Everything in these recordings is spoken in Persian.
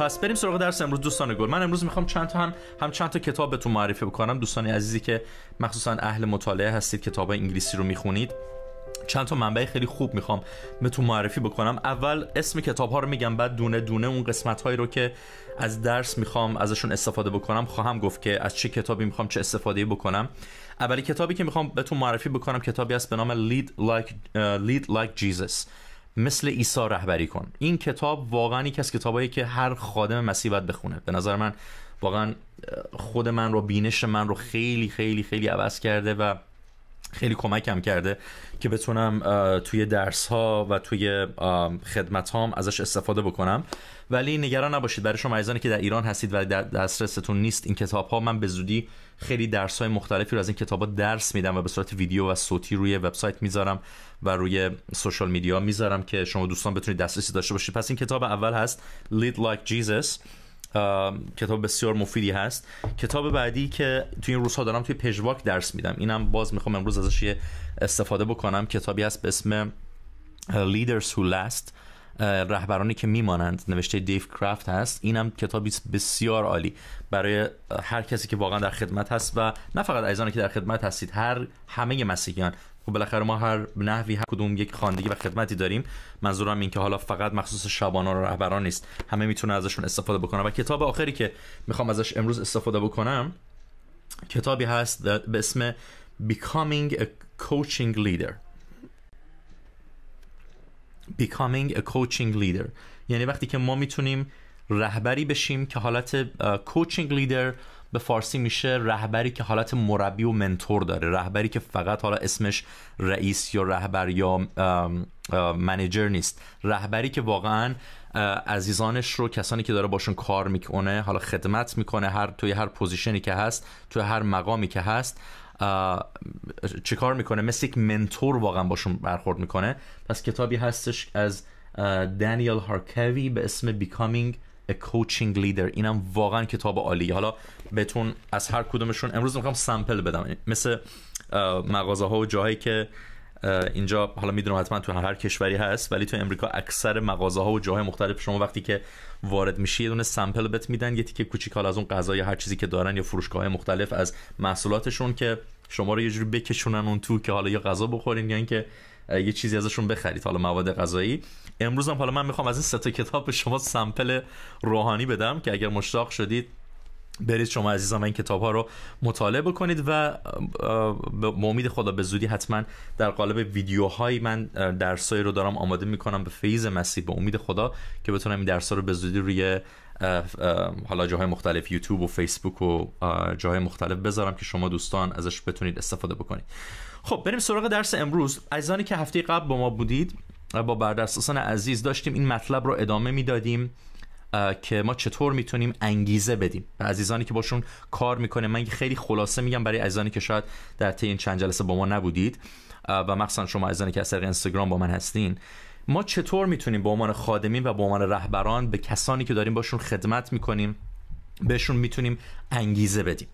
پس بریم سراغ درس امروز دوستان گل من امروز میخوام چند تا هم هم چند تا کتاب بهتون معرفی بکنم دوستان عزیزی که مخصوصا اهل مطالعه هستید کتاب انگلیسی رو میخونید چند تا منبع خیلی خوب میخوام بهتون معرفی بکنم اول اسم کتاب ها رو میگم بعد دونه دونه اون قسمت هایی رو که از درس میخوام ازشون استفاده بکنم خواهم گفت که از چه کتابی میخوام چه استفاده بکنم اولی کتابی که میخوام بهتون معرفی بکنم کتابی است به نام Lead Like, Lead like Jesus مثل عیسی رهبری کن این کتاب واقعا یکی از کتابایی که هر خادم مسیح باید بخونه به نظر من واقعا خود من رو بینش من رو خیلی خیلی خیلی عوض کرده و خیلی کمکم کرده که بتونم توی درس ها و توی خدمت ازش استفاده بکنم ولی نگران نباشید برای شما عزیزانی که در ایران هستید و در دسترستون نیست این کتاب ها من به زودی خیلی درس های مختلفی رو از این کتاب درس میدم و به صورت ویدیو و صوتی روی وبسایت میذارم و روی سوشال میدیا میذارم که شما دوستان بتونید دسترسی داشته باشید پس این کتاب اول هست Lead Like Jesus کتاب بسیار مفیدی هست کتاب بعدی که توی این روزها دارم توی پژواک درس میدم اینم باز میخوام امروز ازش استفاده بکنم کتابی هست به اسم Leaders Who Last رهبرانی که میمانند نوشته دیو کرافت هست اینم کتابی بسیار عالی برای هر کسی که واقعا در خدمت هست و نه فقط عزیزانی که در خدمت هستید هر همه مسیحیان خب بالاخره ما هر نحوی هر کدوم یک خاندگی و خدمتی داریم منظورم این که حالا فقط مخصوص شبانان و رهبران نیست همه میتونه ازشون استفاده بکنن و کتاب آخری که میخوام ازش امروز استفاده بکنم کتابی هست به اسم Becoming a Coaching Leader Becoming a Coaching Leader یعنی وقتی که ما میتونیم رهبری بشیم که حالت کوچینگ لیدر به فارسی میشه رهبری که حالت مربی و منتور داره رهبری که فقط حالا اسمش رئیس یا رهبر یا منیجر نیست رهبری که واقعا عزیزانش رو کسانی که داره باشون کار میکنه حالا خدمت میکنه هر توی هر پوزیشنی که هست توی هر مقامی که هست چیکار میکنه مثل یک منتور واقعا باشون برخورد میکنه پس کتابی هستش از دانیل هارکوی به اسم بیکامینگ A Coaching Leader اینم واقعا کتاب عالی حالا بهتون از هر کدومشون امروز میخوام سمپل بدم مثل مغازه ها و جاهایی که اینجا حالا میدونم حتما تو هر کشوری هست ولی تو امریکا اکثر مغازه ها و جاهای مختلف شما وقتی که وارد میشی یه دونه سمپل بت میدن یه تیکه کوچیک حالا از اون غذا یا هر چیزی که دارن یا فروشگاه های مختلف از محصولاتشون که شما رو یه جوری بکشونن اون تو که حالا یه غذا بخورین یا اینکه یه چیزی ازشون بخرید حالا مواد غذایی امروز هم حالا من میخوام از این سه کتاب به شما سمپل روحانی بدم که اگر مشتاق شدید برید شما عزیزان این کتاب ها رو مطالعه بکنید و به امید خدا به زودی حتما در قالب ویدیوهایی من درسایی رو دارم آماده میکنم به فیض مسیح به امید خدا که بتونم این درس رو به زودی روی حالا جاهای مختلف یوتیوب و فیسبوک و جاهای مختلف بذارم که شما دوستان ازش بتونید استفاده بکنید خب بریم سراغ درس امروز عزیزانی که هفته قبل با ما بودید با بردسترسان عزیز داشتیم این مطلب رو ادامه میدادیم که ما چطور میتونیم انگیزه بدیم به عزیزانی که باشون کار میکنه من خیلی خلاصه میگم برای عزیزانی که شاید در طی این چند جلسه با ما نبودید و مخصوصا شما عزیزانی که از طریق اینستاگرام با من هستین ما چطور میتونیم به عنوان خادمین و به عنوان رهبران به کسانی که داریم باشون خدمت میکنیم بهشون میتونیم انگیزه بدیم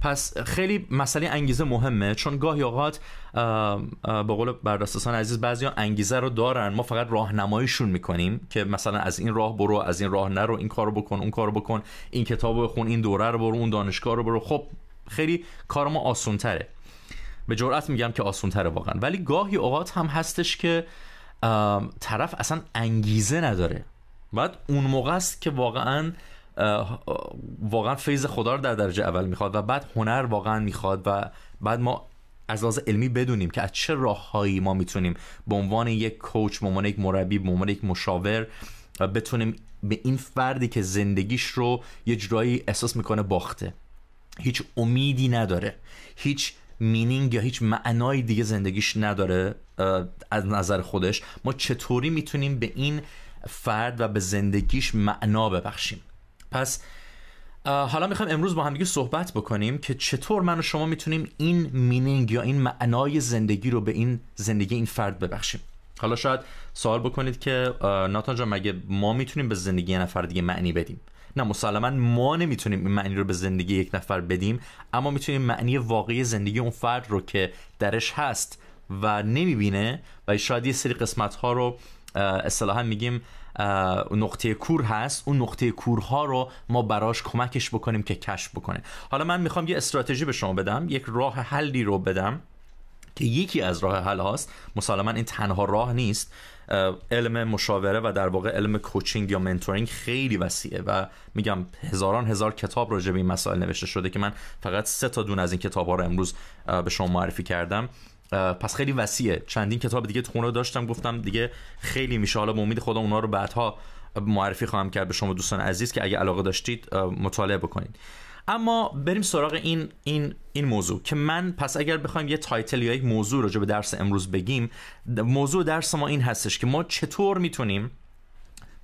پس خیلی مسئله انگیزه مهمه چون گاهی اوقات به قول بردستان عزیز ها انگیزه رو دارن ما فقط راهنماییشون میکنیم که مثلا از این راه برو از این راه نرو این کارو بکن اون کارو بکن این کتاب بخون این دوره رو برو اون دانشگاه رو برو خب خیلی کار ما تره به جرات میگم که تره واقعا ولی گاهی اوقات هم هستش که طرف اصلا انگیزه نداره بعد اون موقع است که واقعا واقعا فیض خدا رو در درجه اول میخواد و بعد هنر واقعا میخواد و بعد ما از لحاظ علمی بدونیم که از چه راههایی ما میتونیم به عنوان یک کوچ به عنوان یک مربی به عنوان یک مشاور بتونیم به این فردی که زندگیش رو یه جورایی احساس میکنه باخته هیچ امیدی نداره هیچ مینینگ یا هیچ معنای دیگه زندگیش نداره از نظر خودش ما چطوری میتونیم به این فرد و به زندگیش معنا ببخشیم پس حالا میخوایم امروز با همدیگه صحبت بکنیم که چطور من و شما میتونیم این مینینگ یا این معنای زندگی رو به این زندگی این فرد ببخشیم حالا شاید سوال بکنید که ناتان جان مگه ما میتونیم به زندگی یه نفر دیگه معنی بدیم نه مسلما ما نمیتونیم این معنی رو به زندگی یک نفر بدیم اما میتونیم معنی واقعی زندگی اون فرد رو که درش هست و نمیبینه و شاید یه سری قسمت ها رو اصطلاحا میگیم نقطه کور هست اون نقطه کورها رو ما براش کمکش بکنیم که کشف بکنه حالا من میخوام یه استراتژی به شما بدم یک راه حلی رو بدم که یکی از راه حل هاست مسلما این تنها راه نیست علم مشاوره و در واقع علم کوچینگ یا منتورینگ خیلی وسیعه و میگم هزاران هزار کتاب راجع به این مسائل نوشته شده که من فقط سه تا دون از این کتاب ها رو امروز به شما معرفی کردم پس خیلی وسیعه چندین کتاب دیگه تو خونه داشتم گفتم دیگه خیلی میشه حالا به امید خدا اونا رو بعدها معرفی خواهم کرد به شما دوستان عزیز که اگه علاقه داشتید مطالعه بکنید اما بریم سراغ این این این موضوع که من پس اگر بخوایم یه تایتل یا یک موضوع راجع به درس امروز بگیم موضوع درس ما این هستش که ما چطور میتونیم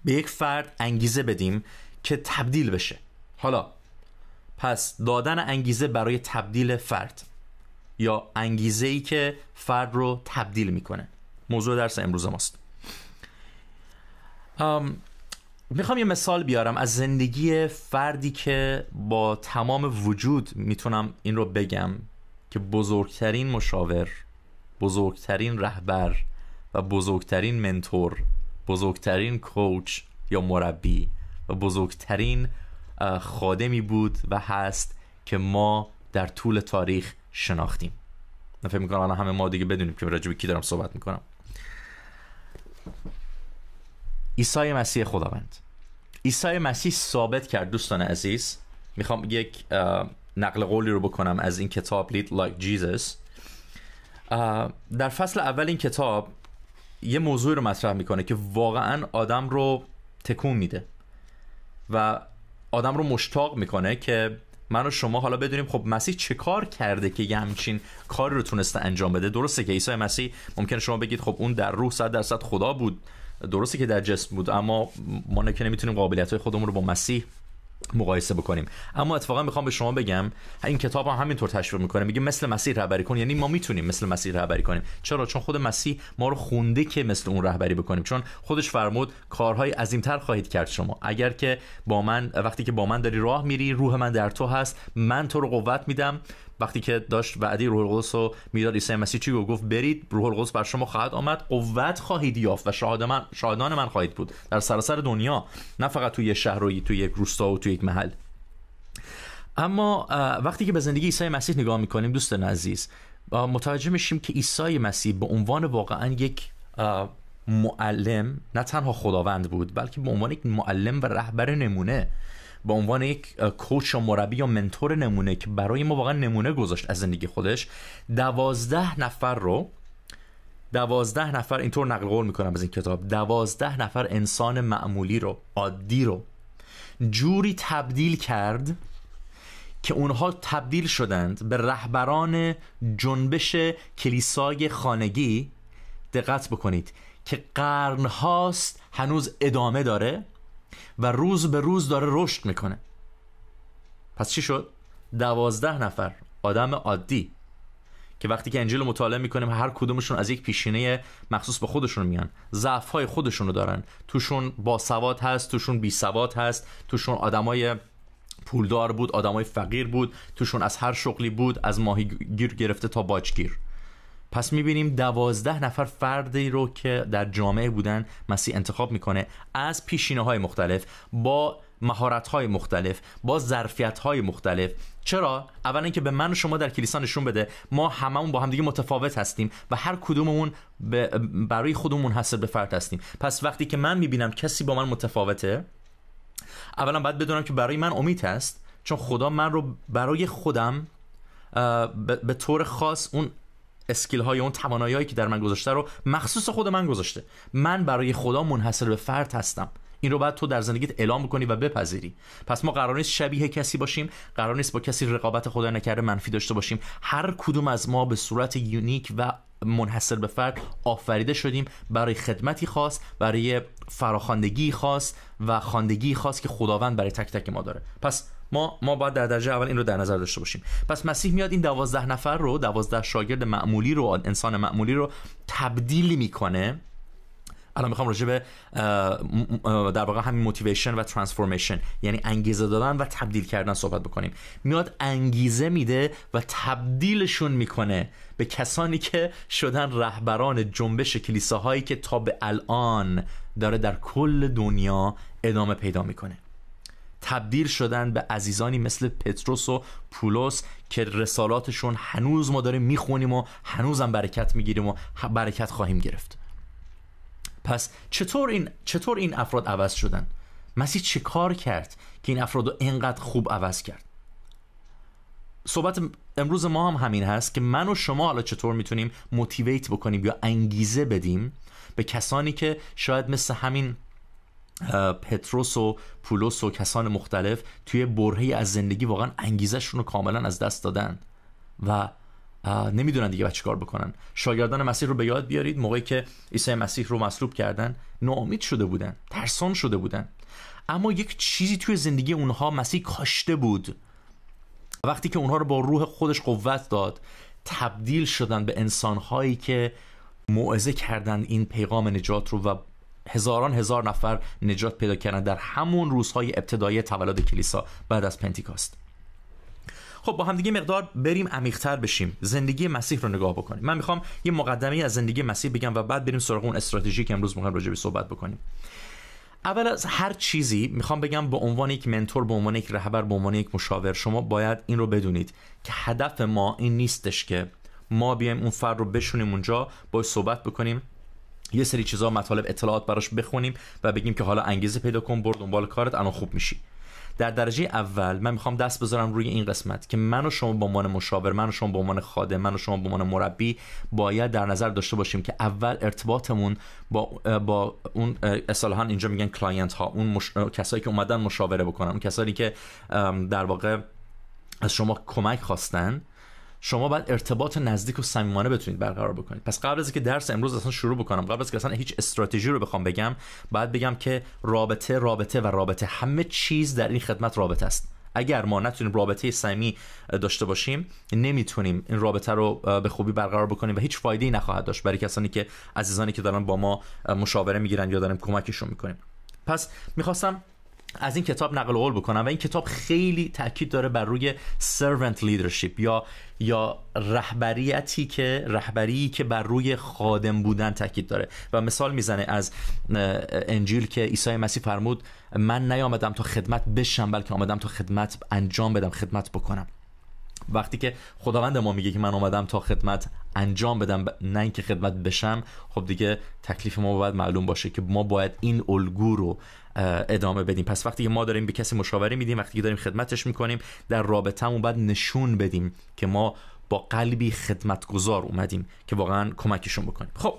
به یک فرد انگیزه بدیم که تبدیل بشه حالا پس دادن انگیزه برای تبدیل فرد یا انگیزه ای که فرد رو تبدیل میکنه موضوع درس امروز ماست ام میخوام یه مثال بیارم از زندگی فردی که با تمام وجود میتونم این رو بگم که بزرگترین مشاور بزرگترین رهبر و بزرگترین منتور بزرگترین کوچ یا مربی و بزرگترین خادمی بود و هست که ما در طول تاریخ شناختیم من فکر میکنم الان همه ما دیگه بدونیم که راجع کی دارم صحبت میکنم عیسی مسیح خداوند عیسی مسیح ثابت کرد دوستان عزیز میخوام یک نقل قولی رو بکنم از این کتاب لیت لایک Jesus در فصل اول این کتاب یه موضوع رو مطرح میکنه که واقعا آدم رو تکون میده و آدم رو مشتاق میکنه که من و شما حالا بدونیم خب مسیح چه کار کرده که یه همچین کاری رو تونسته انجام بده درسته که عیسی مسیح ممکن شما بگید خب اون در روح صد درصد خدا بود درسته که در جسم بود اما ما که نمیتونیم قابلیت های خودمون رو با مسیح مقایسه بکنیم اما اتفاقا میخوام به شما بگم این کتاب هم همینطور تشویق میکنه میگه مثل مسیح رهبری کن یعنی ما میتونیم مثل مسیح رهبری کنیم چرا چون خود مسیح ما رو خونده که مثل اون رهبری بکنیم چون خودش فرمود کارهای عظیمتر خواهید کرد شما اگر که با من وقتی که با من داری راه میری روح من در تو هست من تو رو قوت میدم وقتی که داشت بعدی روح القدس رو میداد عیسی مسیح چی گفت برید روح القدس بر شما خواهد آمد قوت خواهید یافت و شاهد من شاهدان من خواهید بود در سراسر دنیا نه فقط توی یه شهر و توی یک روستا و توی یک محل اما وقتی که به زندگی عیسی مسیح نگاه میکنیم دوست عزیز متوجه میشیم که عیسی مسیح به عنوان واقعا یک معلم نه تنها خداوند بود بلکه به عنوان یک معلم و رهبر نمونه به عنوان یک کوچ و مربی یا منتور نمونه که برای ما واقعا نمونه گذاشت از زندگی خودش دوازده نفر رو دوازده نفر اینطور نقل قول میکنم از این کتاب دوازده نفر انسان معمولی رو عادی رو جوری تبدیل کرد که اونها تبدیل شدند به رهبران جنبش کلیسای خانگی دقت بکنید که قرن هاست هنوز ادامه داره و روز به روز داره رشد میکنه پس چی شد؟ دوازده نفر آدم عادی که وقتی که انجیل رو مطالعه میکنیم هر کدومشون از یک پیشینه مخصوص به خودشون میان ضعف های خودشون دارن توشون با سواد هست توشون بی سواد هست توشون آدمای پولدار بود آدمای فقیر بود توشون از هر شغلی بود از ماهیگیر گرفته تا باجگیر پس میبینیم دوازده نفر فردی رو که در جامعه بودن مسیح انتخاب میکنه از پیشینه های مختلف با مهارت های مختلف با ظرفیت های مختلف چرا اول اینکه به من و شما در کلیسا نشون بده ما هممون با همدیگه متفاوت هستیم و هر کدوممون برای خودمون حسر به فرد هستیم پس وقتی که من میبینم کسی با من متفاوته اولا باید بدونم که برای من امید هست چون خدا من رو برای خودم به طور خاص اون اسکیل های اون توانایی هایی که در من گذاشته رو مخصوص خود من گذاشته من برای خدا منحصر به فرد هستم این رو بعد تو در زندگیت اعلام بکنی و بپذیری پس ما قرار نیست شبیه کسی باشیم قرار نیست با کسی رقابت خدا نکرده منفی داشته باشیم هر کدوم از ما به صورت یونیک و منحصر به فرد آفریده شدیم برای خدمتی خاص برای فراخواندگی خاص و خاندگی خاص که خداوند برای تک تک ما داره پس ما ما باید در درجه اول این رو در نظر داشته باشیم پس مسیح میاد این دوازده نفر رو دوازده شاگرد معمولی رو انسان معمولی رو تبدیل میکنه الان میخوام راجع به در واقع همین موتیویشن و ترانسفورمیشن یعنی انگیزه دادن و تبدیل کردن صحبت بکنیم میاد انگیزه میده و تبدیلشون میکنه به کسانی که شدن رهبران جنبش کلیساهایی که تا به الان داره در کل دنیا ادامه پیدا میکنه تبدیل شدن به عزیزانی مثل پتروس و پولس که رسالاتشون هنوز ما داریم میخونیم و هنوزم برکت میگیریم و برکت خواهیم گرفت پس چطور این, چطور این افراد عوض شدن؟ مسیح چه کار کرد که این افراد رو اینقدر خوب عوض کرد؟ صحبت امروز ما هم همین هست که من و شما حالا چطور میتونیم موتیویت بکنیم یا انگیزه بدیم به کسانی که شاید مثل همین پتروس و پولوس و کسان مختلف توی برهی از زندگی واقعا انگیزشون رو کاملا از دست دادن و نمیدونن دیگه چی کار بکنن شاگردان مسیح رو به یاد بیارید موقعی که عیسی مسیح رو مصلوب کردن ناامید شده بودن ترسان شده بودن اما یک چیزی توی زندگی اونها مسیح کاشته بود وقتی که اونها رو با روح خودش قوت داد تبدیل شدن به انسانهایی که موعظه کردن این پیغام نجات رو و هزاران هزار نفر نجات پیدا کردن در همون روزهای ابتدایی تولد کلیسا بعد از پنتیکاست خب با همدیگه مقدار بریم عمیقتر بشیم زندگی مسیح رو نگاه بکنیم من میخوام یه مقدمه از زندگی مسیح بگم و بعد بریم سراغ اون استراتژی که امروز میخوایم راجع صحبت بکنیم اول از هر چیزی میخوام بگم به عنوان یک منتور به عنوان یک رهبر به عنوان یک مشاور شما باید این رو بدونید که هدف ما این نیستش که ما بیایم اون فرد رو بشونیم اونجا باش صحبت بکنیم یه سری چیزا مطالب اطلاعات براش بخونیم و بگیم که حالا انگیزه پیدا کن برو دنبال کارت الان خوب میشی در درجه اول من میخوام دست بذارم روی این قسمت که من و شما به عنوان مشاور من و شما به عنوان خادم من و شما به عنوان مربی باید در نظر داشته باشیم که اول ارتباطمون با با اون اصطلاحا اینجا میگن کلاینت ها اون کسایی که اومدن مشاوره بکنن اون کسایی که در واقع از شما کمک خواستن شما باید ارتباط نزدیک و صمیمانه بتونید برقرار بکنید پس قبل از اینکه درس امروز اصلا شروع بکنم قبل از اینکه اصلا هیچ استراتژی رو بخوام بگم باید بگم که رابطه رابطه و رابطه همه چیز در این خدمت رابطه است اگر ما نتونیم رابطه صمیمی داشته باشیم نمیتونیم این رابطه رو به خوبی برقرار بکنیم و هیچ فایده ای نخواهد داشت برای کسانی که عزیزانی که دارن با ما مشاوره میگیرن یا داریم کمکشون میکنیم پس میخواستم از این کتاب نقل قول بکنم و این کتاب خیلی تاکید داره بر روی سرونت لیدرشپ یا یا رهبریتی که رهبری که بر روی خادم بودن تاکید داره و مثال میزنه از انجیل که عیسی مسیح فرمود من نیامدم تا خدمت بشم بلکه آمدم تا خدمت انجام بدم خدمت بکنم وقتی که خداوند ما میگه که من آمدم تا خدمت انجام بدم نه اینکه خدمت بشم خب دیگه تکلیف ما باید معلوم باشه که ما باید این الگو ادامه بدیم پس وقتی که ما داریم به کسی مشاوره میدیم وقتی که داریم خدمتش میکنیم در رابطه همون بعد نشون بدیم که ما با قلبی خدمتگذار اومدیم که واقعا کمکشون بکنیم خب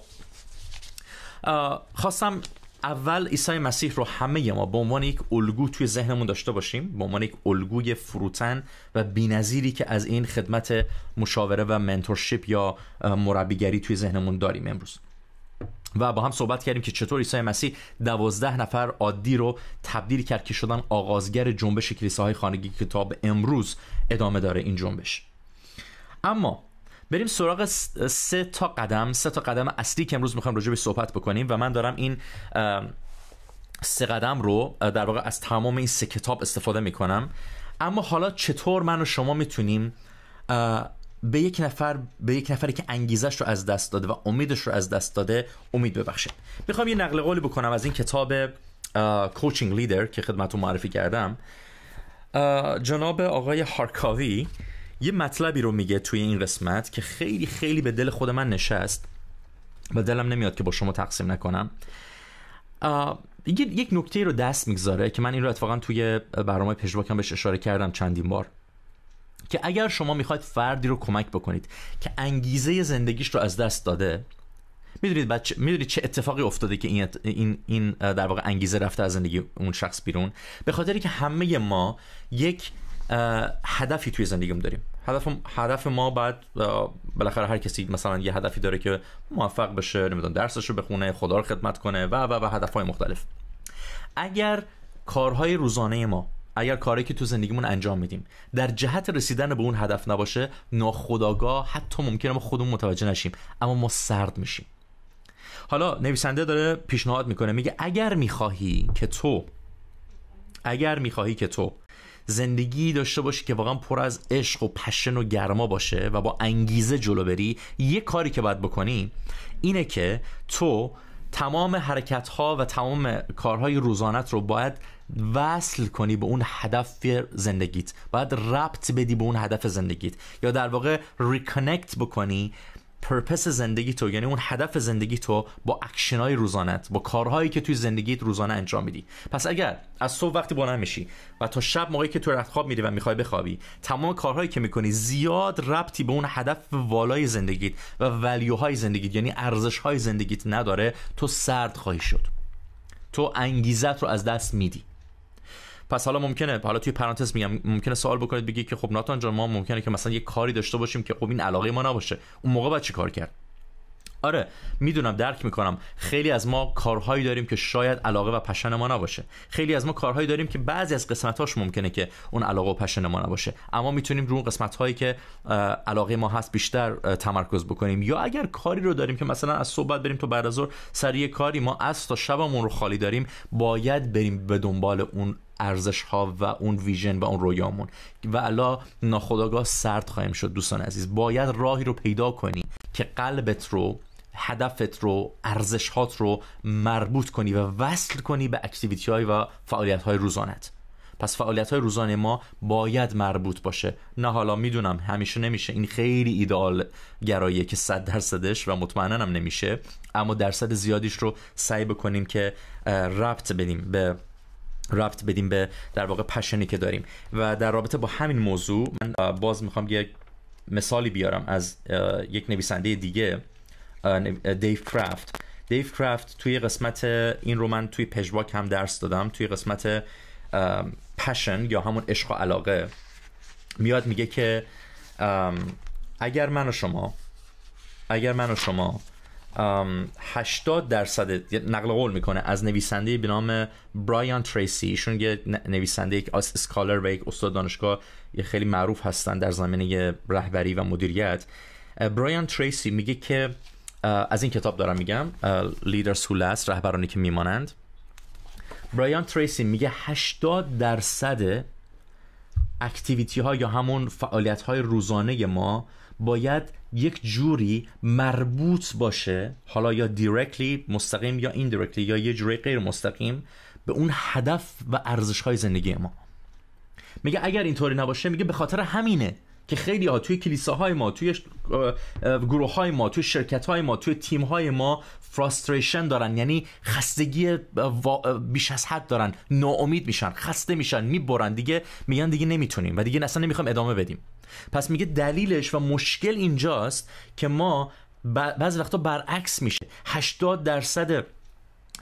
خواستم اول عیسی مسیح رو همه ما به عنوان یک الگو توی ذهنمون داشته باشیم به عنوان یک الگوی فروتن و بینظیری که از این خدمت مشاوره و منتورشیپ یا مربیگری توی ذهنمون داریم امروز و با هم صحبت کردیم که چطور عیسی مسیح دوازده نفر عادی رو تبدیل کرد که شدن آغازگر جنبش کلیساهای خانگی که تا امروز ادامه داره این جنبش اما بریم سراغ سه تا قدم سه تا قدم اصلی که امروز میخوام راجع به صحبت بکنیم و من دارم این سه قدم رو در واقع از تمام این سه کتاب استفاده میکنم اما حالا چطور من و شما میتونیم به یک نفر به یک نفری که انگیزش رو از دست داده و امیدش رو از دست داده امید ببخشه میخوام یه نقل قولی بکنم از این کتاب کوچینگ لیدر که خدمتتون معرفی کردم جناب آقای هارکاوی یه مطلبی رو میگه توی این قسمت که خیلی خیلی به دل خود من نشست و دلم نمیاد که با شما تقسیم نکنم یک نکته رو دست میگذاره که من این رو اتفاقا توی برنامه پیشباکم بهش اشاره کردم چندین بار که اگر شما میخواید فردی رو کمک بکنید که انگیزه زندگیش رو از دست داده میدونید بچه میدونید چه اتفاقی افتاده که این این این در واقع انگیزه رفته از زندگی اون شخص بیرون به خاطری که همه ما یک هدفی توی زندگیم داریم هدف هدف ما بعد بالاخره هر کسی مثلا یه هدفی داره که موفق بشه نمیدونم درسش رو بخونه خدا رو خدمت کنه و و و هدفهای مختلف اگر کارهای روزانه ما اگر کاری که تو زندگیمون انجام میدیم در جهت رسیدن به اون هدف نباشه ناخداگاه حتی ممکنه ما خودمون متوجه نشیم اما ما سرد میشیم حالا نویسنده داره پیشنهاد میکنه میگه اگر میخواهی که تو اگر میخواهی که تو زندگی داشته باشی که واقعا پر از عشق و پشن و گرما باشه و با انگیزه جلو بری یه کاری که باید بکنی اینه که تو تمام حرکت ها و تمام کارهای روزانت رو باید وصل کنی به اون هدف زندگیت باید ربط بدی به اون هدف زندگیت یا در واقع ریکنکت بکنی پرپس زندگی تو یعنی اون هدف زندگی تو با اکشن های روزانت با کارهایی که توی زندگیت روزانه انجام میدی پس اگر از صبح وقتی بلند میشی و تا شب موقعی که تو رخت خواب میری و میخوای بخوابی تمام کارهایی که میکنی زیاد ربطی به اون هدف والای زندگیت و ولیوهای زندگیت یعنی ارزش های زندگیت نداره تو سرد خواهی شد تو انگیزت رو از دست میدی پس حالا ممکنه حالا توی پرانتز میگم ممکنه سوال بکنید بگید که خب ناتان جان ما ممکنه که مثلا یه کاری داشته باشیم که خب این علاقه ما نباشه اون موقع باید چیکار کار کرد آره میدونم درک میکنم خیلی از ما کارهایی داریم که شاید علاقه و پشن ما نباشه خیلی از ما کارهایی داریم که بعضی از قسمتاش ممکنه که اون علاقه و پشن ما نباشه اما میتونیم رو اون قسمت که علاقه ما هست بیشتر تمرکز بکنیم یا اگر کاری رو داریم که مثلا از صحبت بریم تا بعد از ظهر کاری ما از تا شبمون رو خالی داریم باید بریم به دنبال اون ارزش ها و اون ویژن و اون رویامون و الا ناخداگاه سرد خواهیم شد دوستان عزیز باید راهی رو پیدا کنی که قلبت رو هدفت رو ارزش هات رو مربوط کنی و وصل کنی به اکتیویتی های و فعالیت های روزانت پس فعالیت های روزانه ما باید مربوط باشه نه حالا میدونم همیشه نمیشه این خیلی ایدال گراییه که صد درصدش و مطمئنا نمیشه اما درصد زیادیش رو سعی بکنیم که ربط بدیم به ربط بدیم به در واقع پشنی که داریم و در رابطه با همین موضوع من باز میخوام یک مثالی بیارم از یک نویسنده دیگه دیو کرافت دیو کرافت توی قسمت این رو من توی پژواک هم درس دادم توی قسمت پشن یا همون عشق و علاقه میاد میگه که اگر من و شما اگر من و شما 80 درصد نقل قول میکنه از نویسنده به نام برایان تریسی ایشون یه نویسنده یک اسکالر و یک استاد دانشگاه یه خیلی معروف هستن در زمینه رهبری و مدیریت برایان تریسی میگه که از این کتاب دارم میگم لیدرز هو لاست رهبرانی که میمانند برایان تریسی میگه 80 درصد اکتیویتی ها یا همون فعالیت های روزانه ما باید یک جوری مربوط باشه حالا یا دیرکتلی مستقیم یا دیرکلی یا یه جوری غیر مستقیم به اون هدف و ارزش های زندگی ما میگه اگر اینطوری نباشه میگه به خاطر همینه که خیلی ها توی کلیساهای ما توی گروه های ما توی شرکت های ما توی تیم های ما فراستریشن دارن یعنی خستگی بیش از حد دارن ناامید میشن خسته میشن میبرن دیگه میگن دیگه نمیتونیم و دیگه اصلا نمیخوام ادامه بدیم پس میگه دلیلش و مشکل اینجاست که ما بعض وقتا برعکس میشه 80 درصد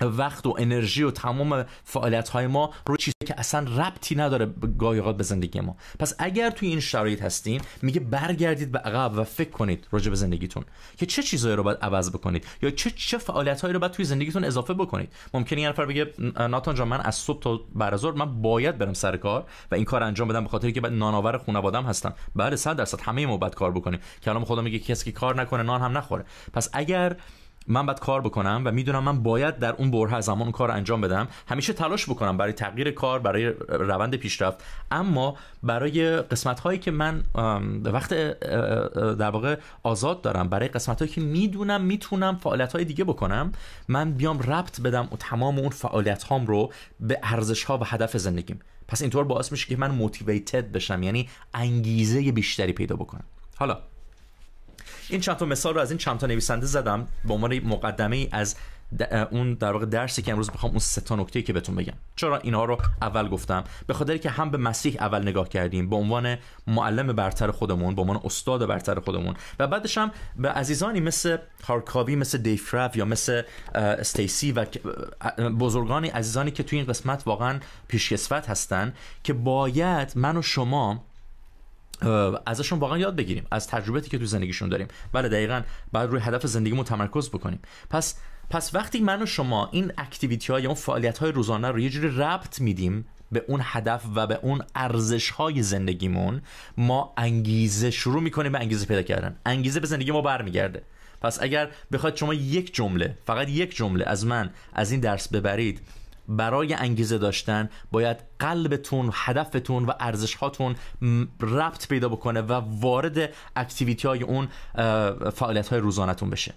وقت و انرژی و تمام فعالیت های ما رو چیزی که اصلا ربطی نداره گاهی اوقات به زندگی ما پس اگر توی این شرایط هستین میگه برگردید به عقب و فکر کنید راجع به زندگیتون که چه چیزهایی رو باید عوض بکنید یا چه چه فعالیت هایی رو باید توی زندگیتون اضافه بکنید ممکنه یه نفر بگه ناتان جان من از صبح تا بعد من باید برم سر کار و این کار انجام بدم به خاطر که بعد نانآور خانواده‌ام هستم بله 100 درصد همه ما باید کار بکنیم کلام خدا میگه کسی که کار نکنه نان هم نخوره پس اگر من باید کار بکنم و میدونم من باید در اون بره زمان کار انجام بدم همیشه تلاش بکنم برای تغییر کار برای روند پیشرفت اما برای قسمت هایی که من وقت در واقع آزاد دارم برای قسمت هایی که میدونم میتونم فعالیت های دیگه بکنم من بیام ربط بدم و تمام اون فعالیت هام رو به ارزش ها و هدف زندگیم پس اینطور باعث میشه که من موتیویتد بشم یعنی انگیزه بیشتری پیدا بکنم حالا این چند تا مثال رو از این چند تا نویسنده زدم به عنوان مقدمه ای از اون در واقع درسی که امروز میخوام اون سه تا که بهتون بگم چرا اینها رو اول گفتم به خاطر که هم به مسیح اول نگاه کردیم به عنوان معلم برتر خودمون به عنوان استاد برتر خودمون و بعدش هم به عزیزانی مثل هارکاوی مثل دیفراف یا مثل استیسی و بزرگانی عزیزانی که توی این قسمت واقعا پیشکسوت هستن که باید من و شما ازشون واقعا یاد بگیریم از تجربه‌ای که تو زندگیشون داریم بله دقیقا بعد روی هدف زندگیمون تمرکز بکنیم پس پس وقتی من و شما این اکتیویتی ها یا اون فعالیت های روزانه رو یه جوری ربط میدیم به اون هدف و به اون ارزش های زندگیمون ما انگیزه شروع میکنیم به انگیزه پیدا کردن انگیزه به زندگی ما برمیگرده پس اگر بخواد شما یک جمله فقط یک جمله از من از این درس ببرید برای انگیزه داشتن باید قلبتون هدفتون و ارزش هاتون ربط پیدا بکنه و وارد اکتیویتی های اون فعالیت های روزانتون بشه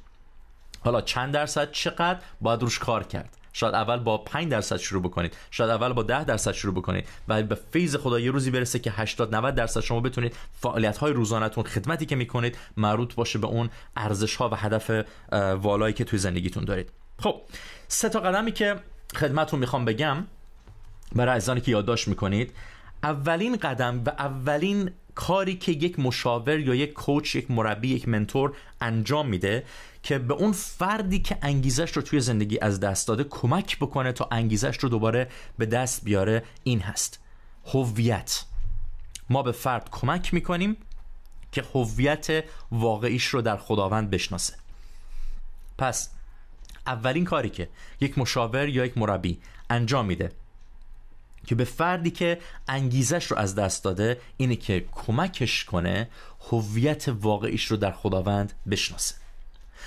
حالا چند درصد چقدر باید روش کار کرد شاید اول با 5 درصد شروع بکنید شاید اول با 10 درصد شروع بکنید و به فیض خدا یه روزی برسه که 80 90 درصد شما بتونید فعالیت های روزانهتون خدمتی که میکنید مربوط باشه به اون ارزش ها و هدف والایی که توی زندگیتون دارید خب سه تا قدمی که خدمتتون میخوام بگم برای از که یادداشت میکنید اولین قدم و اولین کاری که یک مشاور یا یک کوچ یک مربی یک منتور انجام میده که به اون فردی که انگیزش رو توی زندگی از دست داده کمک بکنه تا انگیزش رو دوباره به دست بیاره این هست هویت ما به فرد کمک میکنیم که هویت واقعیش رو در خداوند بشناسه پس اولین کاری که یک مشاور یا یک مربی انجام میده که به فردی که انگیزش رو از دست داده اینه که کمکش کنه هویت واقعیش رو در خداوند بشناسه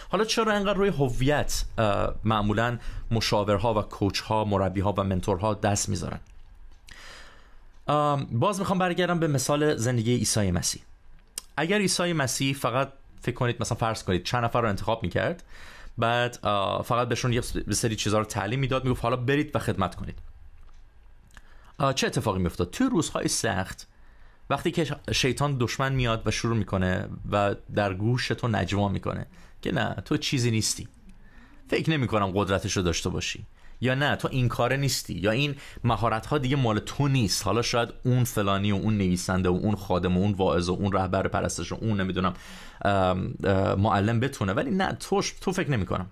حالا چرا انقدر روی هویت معمولا مشاورها و کوچها مربیها و منتورها دست میذارن باز میخوام برگردم به مثال زندگی عیسی مسیح اگر عیسی مسیح فقط فکر کنید مثلا فرض کنید چند نفر رو انتخاب میکرد بعد فقط بهشون یه سری چیزها رو تعلیم میداد میگفت حالا برید و خدمت کنید چه اتفاقی میافتاد توی روزهای سخت وقتی که شیطان دشمن میاد و شروع میکنه و در گوش تو نجوا میکنه که نه تو چیزی نیستی فکر نمی کنم قدرتش رو داشته باشی یا نه تو این کاره نیستی یا این مهارت دیگه مال تو نیست حالا شاید اون فلانی و اون نویسنده و اون خادم و اون واعظ و اون رهبر پرستش و اون نمیدونم معلم بتونه ولی نه تو تو فکر نمیکنم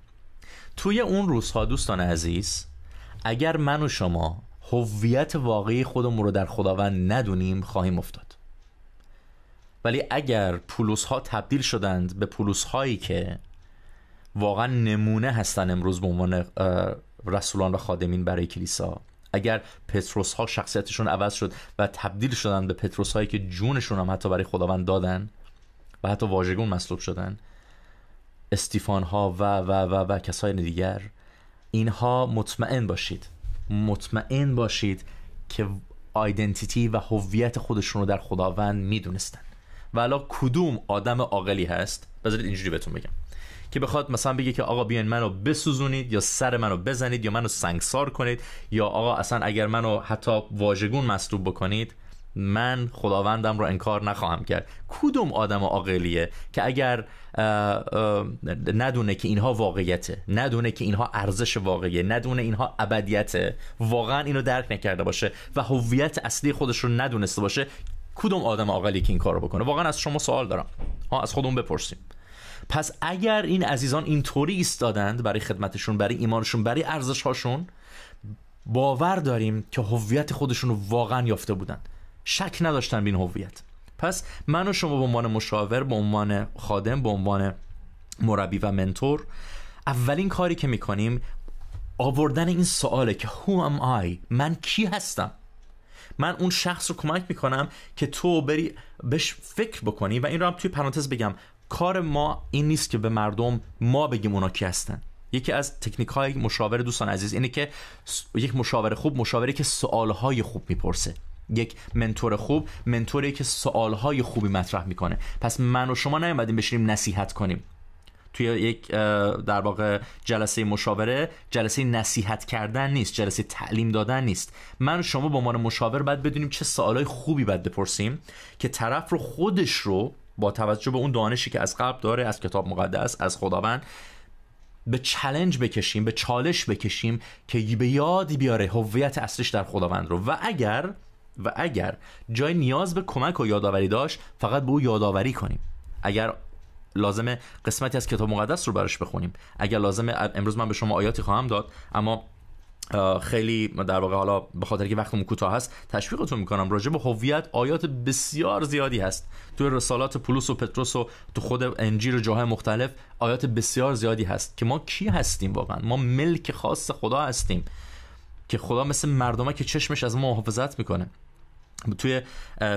توی اون روزها دوستان عزیز اگر من و شما هویت واقعی خودمون رو در خداوند ندونیم خواهیم افتاد ولی اگر پولوس ها تبدیل شدند به پولوس هایی که واقعا نمونه هستن امروز به عنوان رسولان و خادمین برای کلیسا اگر پتروس ها شخصیتشون عوض شد و تبدیل شدن به پتروس هایی که جونشون هم حتی برای خداوند دادن و حتی واژگون مصلوب شدن استیفان ها و و و و, کسای دیگر اینها مطمئن باشید مطمئن باشید که آیدنتیتی و هویت خودشون رو در خداوند میدونستن و کدوم آدم عاقلی هست بذارید اینجوری بهتون بگم که بخواد مثلا بگه که آقا بیاین منو بسوزونید یا سر منو بزنید یا منو سنگسار کنید یا آقا اصلا اگر منو حتی واژگون مصلوب بکنید من خداوندم رو انکار نخواهم کرد کدوم آدم عاقلیه که اگر ندونه که اینها واقعیته ندونه که اینها ارزش واقعیه ندونه اینها ابدیته واقعا اینو درک نکرده باشه و هویت اصلی خودش رو ندونسته باشه کدوم آدم عاقلی که این کارو بکنه واقعا از شما سوال دارم از خودمون بپرسیم پس اگر این عزیزان اینطوری ایستادند برای خدمتشون برای ایمانشون برای ارزش هاشون باور داریم که هویت خودشون رو واقعا یافته بودند شک نداشتن به این هویت پس من و شما به عنوان مشاور به عنوان خادم به عنوان مربی و منتور اولین کاری که میکنیم آوردن این سواله که who am I من کی هستم من اون شخص رو کمک میکنم که تو بری بهش فکر بکنی و این رو هم توی پرانتز بگم کار ما این نیست که به مردم ما بگیم اونا کی هستن یکی از تکنیک های مشاور دوستان عزیز اینه که یک مشاور خوب مشاوری که سوال های خوب میپرسه یک منتور خوب منتوری که سوال های خوبی مطرح میکنه پس من و شما نیومدیم بشینیم نصیحت کنیم توی یک در واقع جلسه مشاوره جلسه نصیحت کردن نیست جلسه تعلیم دادن نیست من و شما به عنوان مشاور باید بدونیم چه سوالای خوبی باید بپرسیم که طرف رو خودش رو با توجه به اون دانشی که از قبل داره از کتاب مقدس از خداوند به چلنج بکشیم به چالش بکشیم که به یادی بیاره هویت اصلش در خداوند رو و اگر و اگر جای نیاز به کمک و یادآوری داشت فقط به او یادآوری کنیم اگر لازمه قسمتی از کتاب مقدس رو براش بخونیم اگر لازمه امروز من به شما آیاتی خواهم داد اما خیلی در واقع حالا به خاطر که وقتمون کوتاه هست تشویقتون میکنم راجع به هویت آیات بسیار زیادی هست تو رسالات پولس و پتروس و تو خود انجیل و جاهای مختلف آیات بسیار زیادی هست که ما کی هستیم واقعا ما ملک خاص خدا هستیم که خدا مثل مردمه که چشمش از ما محافظت میکنه توی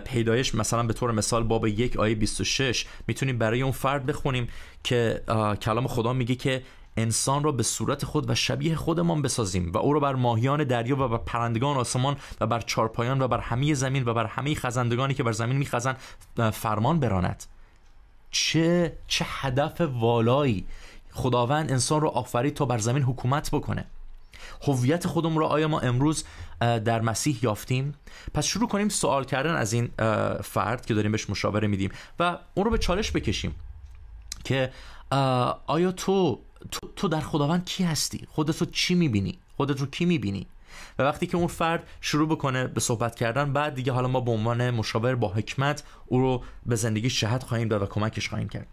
پیدایش مثلا به طور مثال باب یک آیه 26 میتونیم برای اون فرد بخونیم که کلام خدا میگه که انسان را به صورت خود و شبیه خودمان بسازیم و او را بر ماهیان دریا و بر پرندگان آسمان و بر چارپایان و بر همه زمین و بر همه خزندگانی که بر زمین میخزند فرمان براند چه چه هدف والایی خداوند انسان را آفرید تا بر زمین حکومت بکنه هویت خودم را آیا ما امروز در مسیح یافتیم پس شروع کنیم سوال کردن از این فرد که داریم بهش مشاوره میدیم و اون رو به چالش بکشیم که آیا تو تو, تو در خداوند کی هستی خودت رو چی میبینی خودت رو کی میبینی و وقتی که اون فرد شروع بکنه به صحبت کردن بعد دیگه حالا ما به عنوان مشاور با حکمت او رو به زندگی شهد خواهیم داد و کمکش خواهیم کرد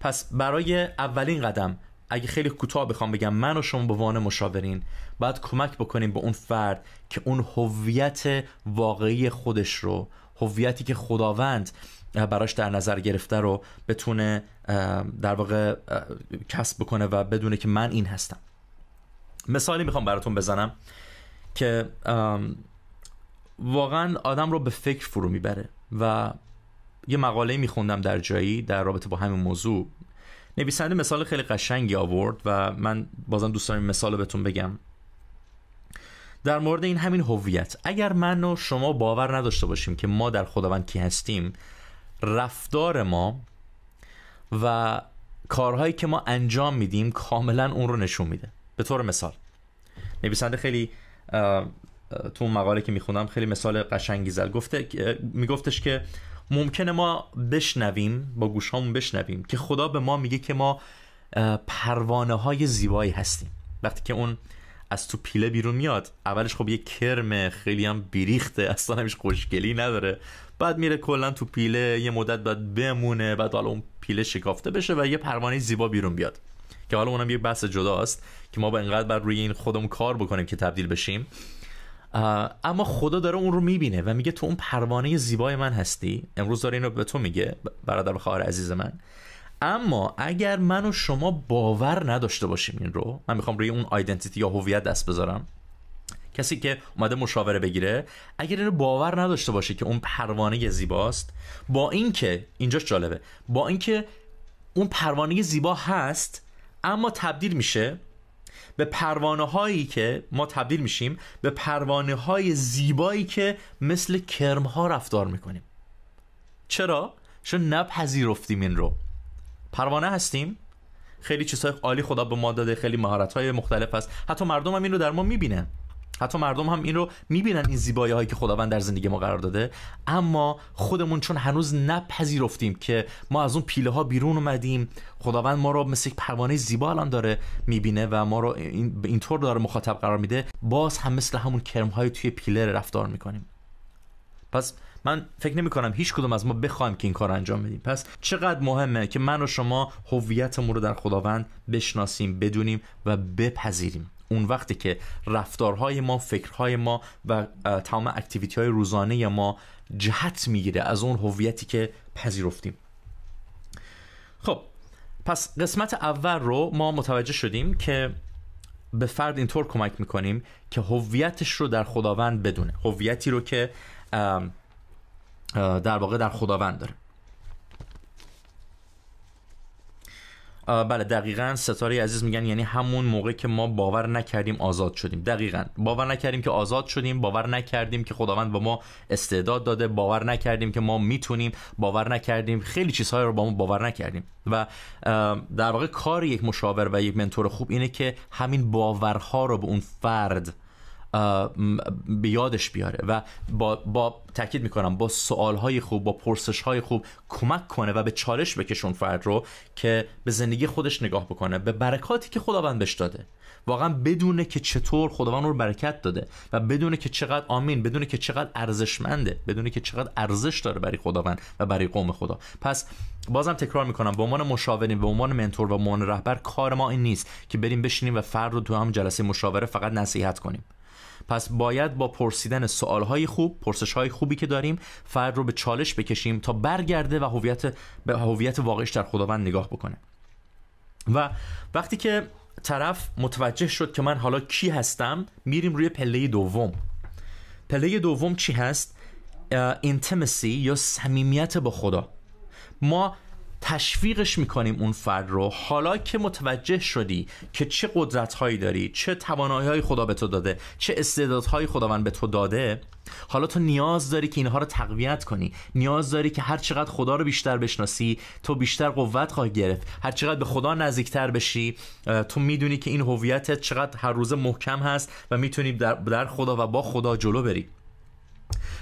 پس برای اولین قدم اگه خیلی کوتاه بخوام بگم من و شما به عنوان مشاورین باید کمک بکنیم به اون فرد که اون هویت واقعی خودش رو هویتی که خداوند براش در نظر گرفته رو بتونه در واقع کسب بکنه و بدونه که من این هستم مثالی میخوام براتون بزنم که واقعا آدم رو به فکر فرو میبره و یه مقاله میخوندم در جایی در رابطه با همین موضوع نویسنده مثال خیلی قشنگی آورد و من بازم دوست دارم این مثال رو بهتون بگم در مورد این همین هویت اگر من و شما باور نداشته باشیم که ما در خداوند کی هستیم رفتار ما و کارهایی که ما انجام میدیم کاملا اون رو نشون میده به طور مثال نویسنده خیلی تو اون مقاله که میخونم خیلی مثال قشنگی زد گفته میگفتش که ممکنه ما بشنویم با گوشامون بشنویم که خدا به ما میگه که ما پروانه های زیبایی هستیم وقتی که اون از تو پیله بیرون میاد اولش خب یه کرم خیلی هم بیریخته اصلا همش خوشگلی نداره بعد میره کلا تو پیله یه مدت باید بمونه بعد حالا اون پیله شکافته بشه و یه پروانه زیبا بیرون بیاد که حالا اونم یه بحث جداست که ما با اینقدر بر روی این خودمون کار بکنیم که تبدیل بشیم اما خدا داره اون رو میبینه و میگه تو اون پروانه زیبای من هستی امروز داره این رو به تو میگه برادر خواهر عزیز من اما اگر من و شما باور نداشته باشیم این رو من میخوام روی اون آیدنتیتی یا هویت دست بذارم کسی که اومده مشاوره بگیره اگر اینو باور نداشته باشه که اون پروانه زیباست با اینکه اینجاش جالبه با اینکه اون پروانه زیبا هست اما تبدیل میشه به پروانه هایی که ما تبدیل میشیم به پروانه های زیبایی که مثل کرم ها رفتار میکنیم چرا؟ چون نپذیرفتیم این رو پروانه هستیم خیلی چیزهای عالی خدا به ما داده خیلی مهارت های مختلف هست حتی مردم هم این رو در ما میبینن حتی مردم هم این رو میبینن این زیبایی هایی که خداوند در زندگی ما قرار داده اما خودمون چون هنوز نپذیرفتیم که ما از اون پیله ها بیرون اومدیم خداوند ما رو مثل یک پروانه زیبا الان داره میبینه و ما رو اینطور داره مخاطب قرار میده باز هم مثل همون کرم های توی پیله رفتار میکنیم پس من فکر نمی کنم هیچ کدوم از ما بخوایم که این کار انجام بدیم پس چقدر مهمه که من و شما هویتمون رو در خداوند بشناسیم بدونیم و بپذیریم اون وقتی که رفتارهای ما فکرهای ما و تمام اکتیویتی های روزانه ما جهت میگیره از اون هویتی که پذیرفتیم خب پس قسمت اول رو ما متوجه شدیم که به فرد اینطور کمک میکنیم که هویتش رو در خداوند بدونه هویتی رو که در واقع در خداوند داره بله دقیقا ستاره عزیز میگن یعنی همون موقع که ما باور نکردیم آزاد شدیم دقیقا باور نکردیم که آزاد شدیم باور نکردیم که خداوند به ما استعداد داده باور نکردیم که ما میتونیم باور نکردیم خیلی چیزهایی رو با ما باور نکردیم و در واقع کار یک مشاور و یک منتور خوب اینه که همین باورها رو به اون فرد به یادش بیاره و با, با تاکید میکنم با های خوب با پرسشهای خوب کمک کنه و به چالش بکشون فرد رو که به زندگی خودش نگاه بکنه به برکاتی که خداوند بهش داده واقعا بدونه که چطور خداوند رو برکت داده و بدونه که چقدر آمین بدونه که چقدر ارزشمنده بدونه که چقدر ارزش داره برای خداوند و برای قوم خدا پس بازم تکرار میکنم به عنوان مشاورین به عنوان منتور و عنوان رهبر کار ما این نیست که بریم بشینیم و فرد رو تو هم جلسه مشاوره فقط نصیحت کنیم پس باید با پرسیدن سوالهای خوب پرسشهای خوبی که داریم فرد رو به چالش بکشیم تا برگرده و هویت به هویت واقعیش در خداوند نگاه بکنه و وقتی که طرف متوجه شد که من حالا کی هستم میریم روی پله دوم پله دوم چی هست اینتمسی یا صمیمیت با خدا ما تشویقش میکنیم اون فرد رو حالا که متوجه شدی که چه قدرت هایی داری چه توانایی های خدا به تو داده چه های خداوند به تو داده حالا تو نیاز داری که اینها رو تقویت کنی نیاز داری که هر چقدر خدا رو بیشتر بشناسی تو بیشتر قوت خواهی گرفت هر چقدر به خدا نزدیکتر بشی تو میدونی که این هویتت چقدر هر روز محکم هست و میتونی در, در خدا و با خدا جلو بری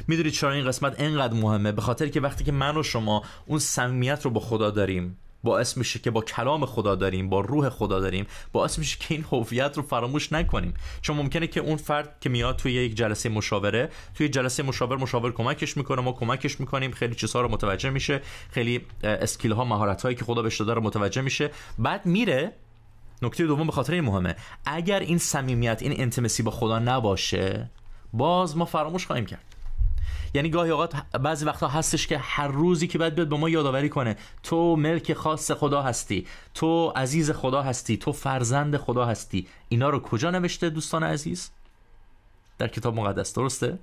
میدونید چرا این قسمت انقدر مهمه به خاطر که وقتی که من و شما اون صمیمیت رو با خدا داریم باعث میشه که با کلام خدا داریم با روح خدا داریم باعث میشه که این هویت رو فراموش نکنیم چون ممکنه که اون فرد که میاد توی یک جلسه مشاوره توی جلسه مشاور مشاور کمکش میکنه ما کمکش میکنیم خیلی چیزها رو متوجه میشه خیلی اسکیل ها مهارت هایی که خدا بهش داده رو متوجه میشه بعد میره نکته دوم به خاطر مهمه اگر این صمیمیت این انتمسی با خدا نباشه باز ما فراموش خواهیم کرد یعنی گاهی اوقات بعضی وقتها هستش که هر روزی که باید بیاد به ما یادآوری کنه تو ملک خاص خدا هستی تو عزیز خدا هستی تو فرزند خدا هستی اینا رو کجا نوشته دوستان عزیز در کتاب مقدس درسته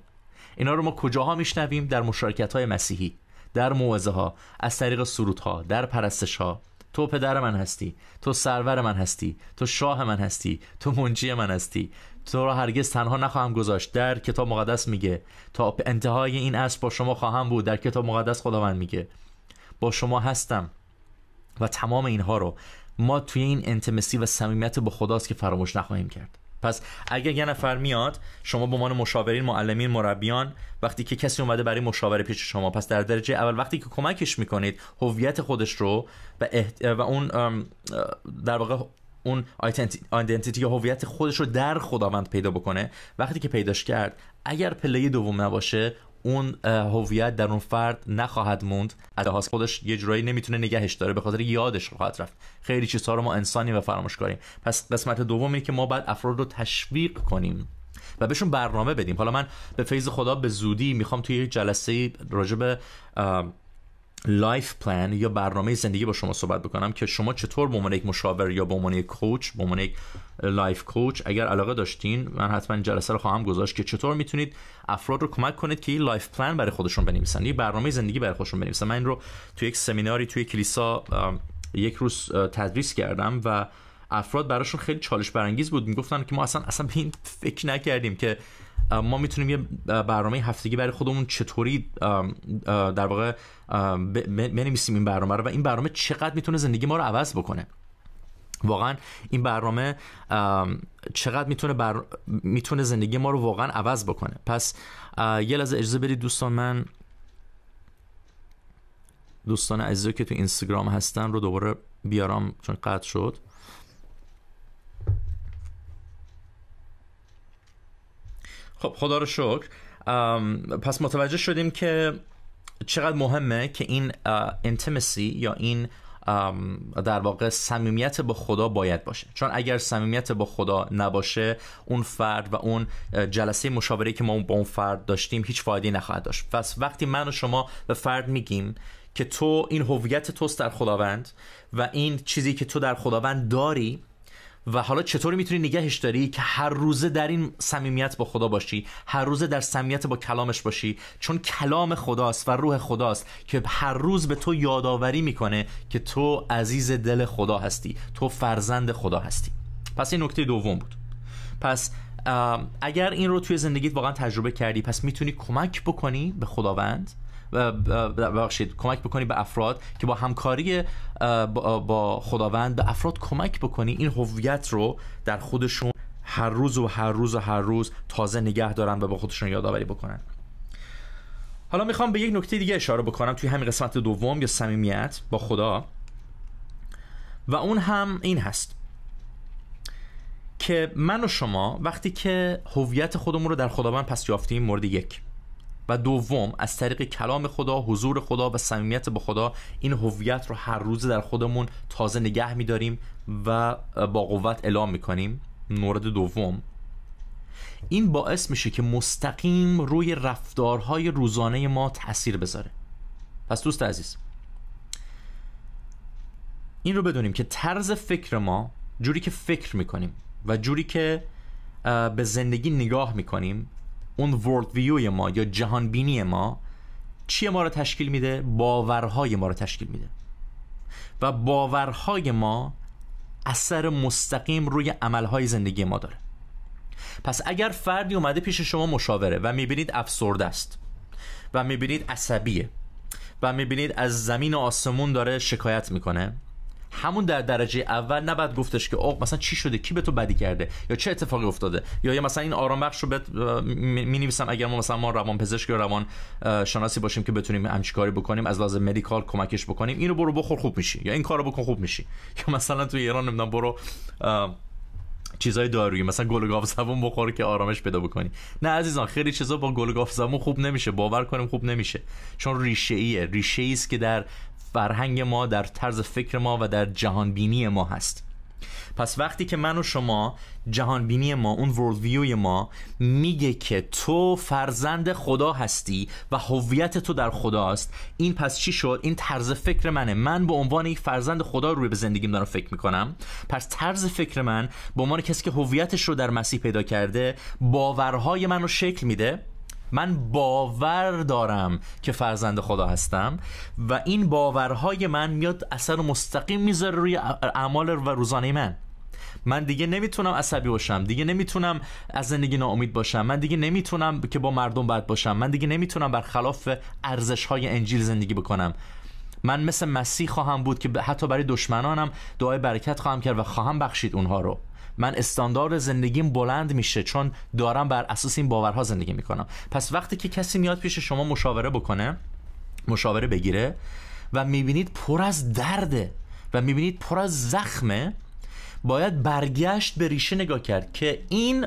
اینا رو ما کجاها میشنویم در مشارکت های مسیحی در موعظه ها از طریق سرودها در پرستش ها تو پدر من هستی تو سرور من هستی تو شاه من هستی تو منجی من هستی تو را هرگز تنها نخواهم گذاشت در کتاب مقدس میگه تا به انتهای این اسب با شما خواهم بود در کتاب مقدس خداوند میگه با شما هستم و تمام اینها رو ما توی این انتمسی و صمیمیت با خداست که فراموش نخواهیم کرد پس اگر یه نفر میاد شما به عنوان مشاورین معلمین مربیان وقتی که کسی اومده برای مشاوره پیش شما پس در درجه اول وقتی که کمکش میکنید هویت خودش رو و, و اون در واقع اون آیدنتیتی یا هویت خودش رو در خداوند پیدا بکنه وقتی که پیداش کرد اگر پله دوم نباشه اون هویت در اون فرد نخواهد موند از خودش یه جورایی نمیتونه نگهش داره به خاطر یادش خواهد رفت خیلی چیزها رو ما انسانی و فراموش کنیم پس قسمت دومی که ما باید افراد رو تشویق کنیم و بهشون برنامه بدیم حالا من به فیض خدا به زودی میخوام توی یک جلسه راجب لایف پلان یا برنامه زندگی با شما صحبت بکنم که شما چطور به عنوان یک مشاور یا به عنوان یک کوچ به عنوان یک لایف کوچ اگر علاقه داشتین من حتما جلسه رو خواهم گذاشت که چطور میتونید افراد رو کمک کنید که یه لایف پلان برای خودشون بنویسن یه برنامه زندگی برای خودشون بنویسن من این رو توی یک سمیناری توی کلیسا یک روز تدریس کردم و افراد براشون خیلی چالش برانگیز بود میگفتن که ما اصلا اصلا به این فکر نکردیم که ما میتونیم یه برنامه هفتگی برای خودمون چطوری در واقع بنویسیم این برنامه رو و این برنامه چقدر میتونه زندگی ما رو عوض بکنه واقعا این برنامه چقدر میتونه بر... میتونه زندگی ما رو واقعا عوض بکنه پس یه لحظه اجازه بدید دوستان من دوستان عزیزی که تو اینستاگرام هستن رو دوباره بیارم چون قطع شد خب خدا رو شکر پس متوجه شدیم که چقدر مهمه که این انتمسی یا این در واقع صمیمیت با خدا باید باشه چون اگر صمیمیت با خدا نباشه اون فرد و اون جلسه مشاوره که ما با اون فرد داشتیم هیچ فایده نخواهد داشت پس وقتی من و شما به فرد میگیم که تو این هویت توست در خداوند و این چیزی که تو در خداوند داری و حالا چطوری میتونی نگهش داری که هر روزه در این صمیمیت با خدا باشی هر روزه در صمیمیت با کلامش باشی چون کلام خداست و روح خداست که هر روز به تو یادآوری میکنه که تو عزیز دل خدا هستی تو فرزند خدا هستی پس این نکته دوم بود پس اگر این رو توی زندگیت واقعا تجربه کردی پس میتونی کمک بکنی به خداوند ببخشید کمک بکنی به افراد که با همکاری با خداوند به افراد کمک بکنی این هویت رو در خودشون هر روز و هر روز و هر روز تازه نگه دارن و به خودشون یادآوری بکنن حالا میخوام به یک نکته دیگه اشاره بکنم توی همین قسمت دوم یا صمیمیت با خدا و اون هم این هست که من و شما وقتی که هویت خودمون رو در خداوند پس یافتیم مورد یک و دوم از طریق کلام خدا حضور خدا و صمیمیت به خدا این هویت رو هر روز در خودمون تازه نگه میداریم و با قوت اعلام میکنیم مورد دوم این باعث میشه که مستقیم روی رفتارهای روزانه ما تاثیر بذاره پس دوست عزیز این رو بدونیم که طرز فکر ما جوری که فکر میکنیم و جوری که به زندگی نگاه میکنیم اون ورلد ویوی ما یا جهان بینی ما چی ما رو تشکیل میده باورهای ما رو تشکیل میده و باورهای ما اثر مستقیم روی عملهای زندگی ما داره پس اگر فردی اومده پیش شما مشاوره و میبینید افسرده است و میبینید عصبیه و میبینید از زمین و آسمون داره شکایت میکنه همون در درجه اول نباید گفتش که اوه مثلا چی شده کی به تو بدی کرده یا چه اتفاقی افتاده یا یا مثلا این آرام بخش رو بت... می نویسم اگر ما مثلا ما روان پزشک یا روان شناسی باشیم که بتونیم همچی کاری بکنیم از لازم مدیکال کمکش بکنیم اینو برو بخور خوب میشی یا این کارو بکن خوب میشی یا مثلا تو ایران نمیدونم برو چیزای دارویی مثلا گل گاو زبون بخور که آرامش پیدا بکنی نه عزیزان خیلی چیزا با گل زبون خوب نمیشه باور کنیم خوب نمیشه چون ریشه ایه ریشه است که در فرهنگ ما در طرز فکر ما و در بینی ما هست پس وقتی که من و شما جهانبینی ما اون ورلد ویوی ما میگه که تو فرزند خدا هستی و هویت تو در خداست این پس چی شد این طرز فکر منه من به عنوان یک فرزند خدا روی به زندگیم دارم فکر میکنم پس طرز فکر من به عنوان کسی که هویتش رو در مسیح پیدا کرده باورهای من رو شکل میده من باور دارم که فرزند خدا هستم و این باورهای من میاد اثر مستقیم میذاره روی اعمال و روزانه من من دیگه نمیتونم عصبی باشم دیگه نمیتونم از زندگی ناامید باشم من دیگه نمیتونم که با مردم بد باشم من دیگه نمیتونم برخلاف ارزش های انجیل زندگی بکنم من مثل مسیح خواهم بود که حتی برای دشمنانم دعای برکت خواهم کرد و خواهم بخشید اونها رو من استاندارد زندگیم بلند میشه چون دارم بر اساس این باورها زندگی میکنم پس وقتی که کسی میاد پیش شما مشاوره بکنه مشاوره بگیره و میبینید پر از درده و میبینید پر از زخمه باید برگشت به ریشه نگاه کرد که این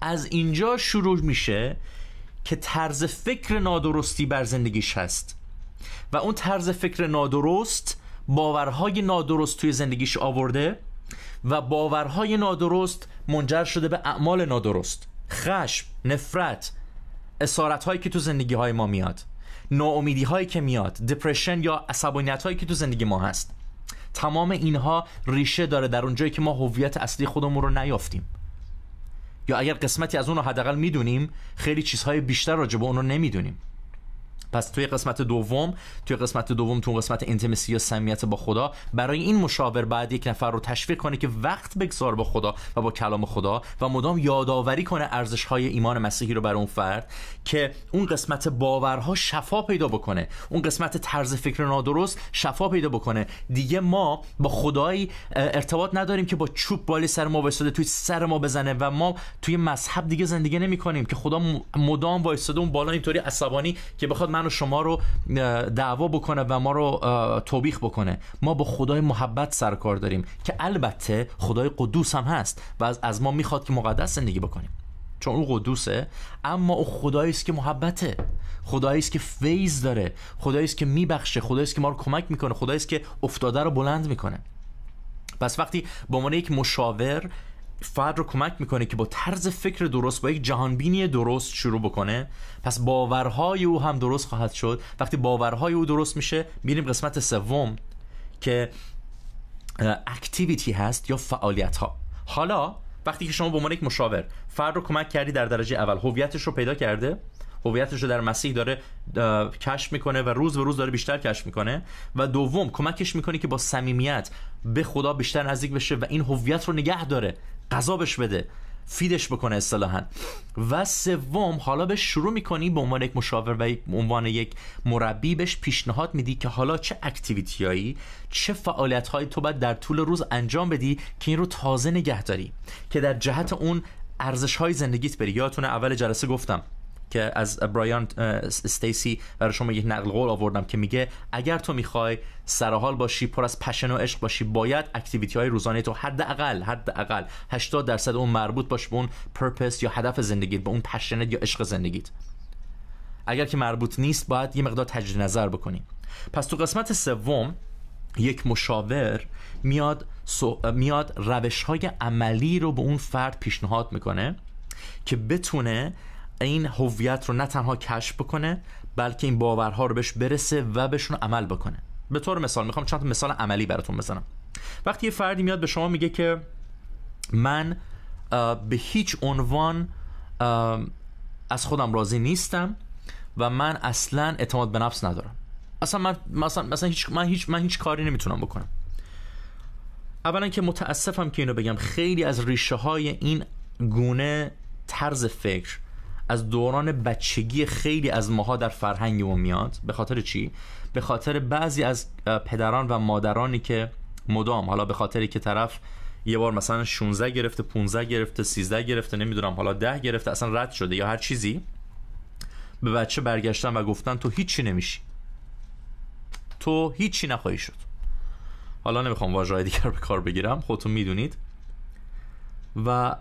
از اینجا شروع میشه که طرز فکر نادرستی بر زندگیش هست و اون طرز فکر نادرست باورهای نادرست توی زندگیش آورده و باورهای نادرست منجر شده به اعمال نادرست خشم نفرت اسارت هایی که تو زندگی های ما میاد ناامیدی هایی که میاد دپرشن یا عصبانیت هایی که تو زندگی ما هست تمام اینها ریشه داره در اونجایی که ما هویت اصلی خودمون رو نیافتیم یا اگر قسمتی از اون رو حداقل میدونیم خیلی چیزهای بیشتر راجع به اون رو نمیدونیم پس توی قسمت دوم توی قسمت دوم تو قسمت انتمسی یا سمیت با خدا برای این مشاور بعد یک نفر رو تشویق کنه که وقت بگذار با خدا و با کلام خدا و مدام یادآوری کنه ارزش های ایمان مسیحی رو بر اون فرد که اون قسمت باورها شفا پیدا بکنه اون قسمت طرز فکر نادرست شفا پیدا بکنه دیگه ما با خدایی ارتباط نداریم که با چوب بالی سر ما وایساده توی سر ما بزنه و ما توی مذهب دیگه زندگی نمی کنیم که خدا مدام وایساده اون بالا اینطوری عصبانی که بخواد من و شما رو دعوا بکنه و ما رو توبیخ بکنه ما با خدای محبت سرکار داریم که البته خدای قدوس هم هست و از ما میخواد که مقدس زندگی بکنیم چون او قدوسه اما او خدایی است که محبته خدایی است که فیض داره خدایی است که میبخشه خدایی است که ما رو کمک میکنه خدایی است که افتاده رو بلند میکنه پس وقتی به عنوان یک مشاور فرد رو کمک میکنه که با طرز فکر درست با یک جهانبینی درست شروع بکنه پس باورهای او هم درست خواهد شد وقتی باورهای او درست میشه میریم قسمت سوم که اکتیویتی هست یا فعالیت ها حالا وقتی که شما به عنوان یک مشاور فرد رو کمک کردی در درجه اول هویتش رو پیدا کرده هویتش رو در مسیح داره کشف میکنه و روز به روز داره بیشتر کشف میکنه و دوم کمکش میکنه که با صمیمیت به خدا بیشتر نزدیک بشه و این هویت رو نگه داره بش بده فیدش بکنه اصطلاحا و سوم حالا به شروع میکنی به عنوان یک مشاور و به عنوان یک مربی بهش پیشنهاد میدی که حالا چه هایی چه فعالیت هایی تو باید در طول روز انجام بدی که این رو تازه نگه داری که در جهت اون ارزش های زندگیت بری یادتونه اول جلسه گفتم که از برایان استیسی برای شما یک نقل قول آوردم که میگه اگر تو میخوای سرحال باشی پر از پشن و عشق باشی باید اکتیویتی های روزانه تو حداقل حداقل 80 درصد اون مربوط باش به اون پرپس یا هدف زندگیت به اون پشنت یا عشق زندگیت اگر که مربوط نیست باید یه مقدار تجدید نظر بکنیم پس تو قسمت سوم یک مشاور میاد میاد روش های عملی رو به اون فرد پیشنهاد میکنه که بتونه این هویت رو نه تنها کشف بکنه بلکه این باورها رو بهش برسه و بهشون عمل بکنه به طور مثال میخوام چند تا مثال عملی براتون بزنم وقتی یه فردی میاد به شما میگه که من به هیچ عنوان از خودم راضی نیستم و من اصلا اعتماد به نفس ندارم اصلا من مثلا مثلا هیچ من هیچ من هیچ کاری نمیتونم بکنم اولا که متاسفم که اینو بگم خیلی از ریشه های این گونه طرز فکر از دوران بچگی خیلی از ماها در و میاد به خاطر چی به خاطر بعضی از پدران و مادرانی که مدام حالا به خاطری که طرف یه بار مثلا 16 گرفته 15 گرفته 13 گرفته نمیدونم حالا 10 گرفته اصلا رد شده یا هر چیزی به بچه برگشتن و گفتن تو هیچی نمیشی تو هیچی نخواهی شد حالا نمیخوام واژه دیگر به کار بگیرم خودتون میدونید و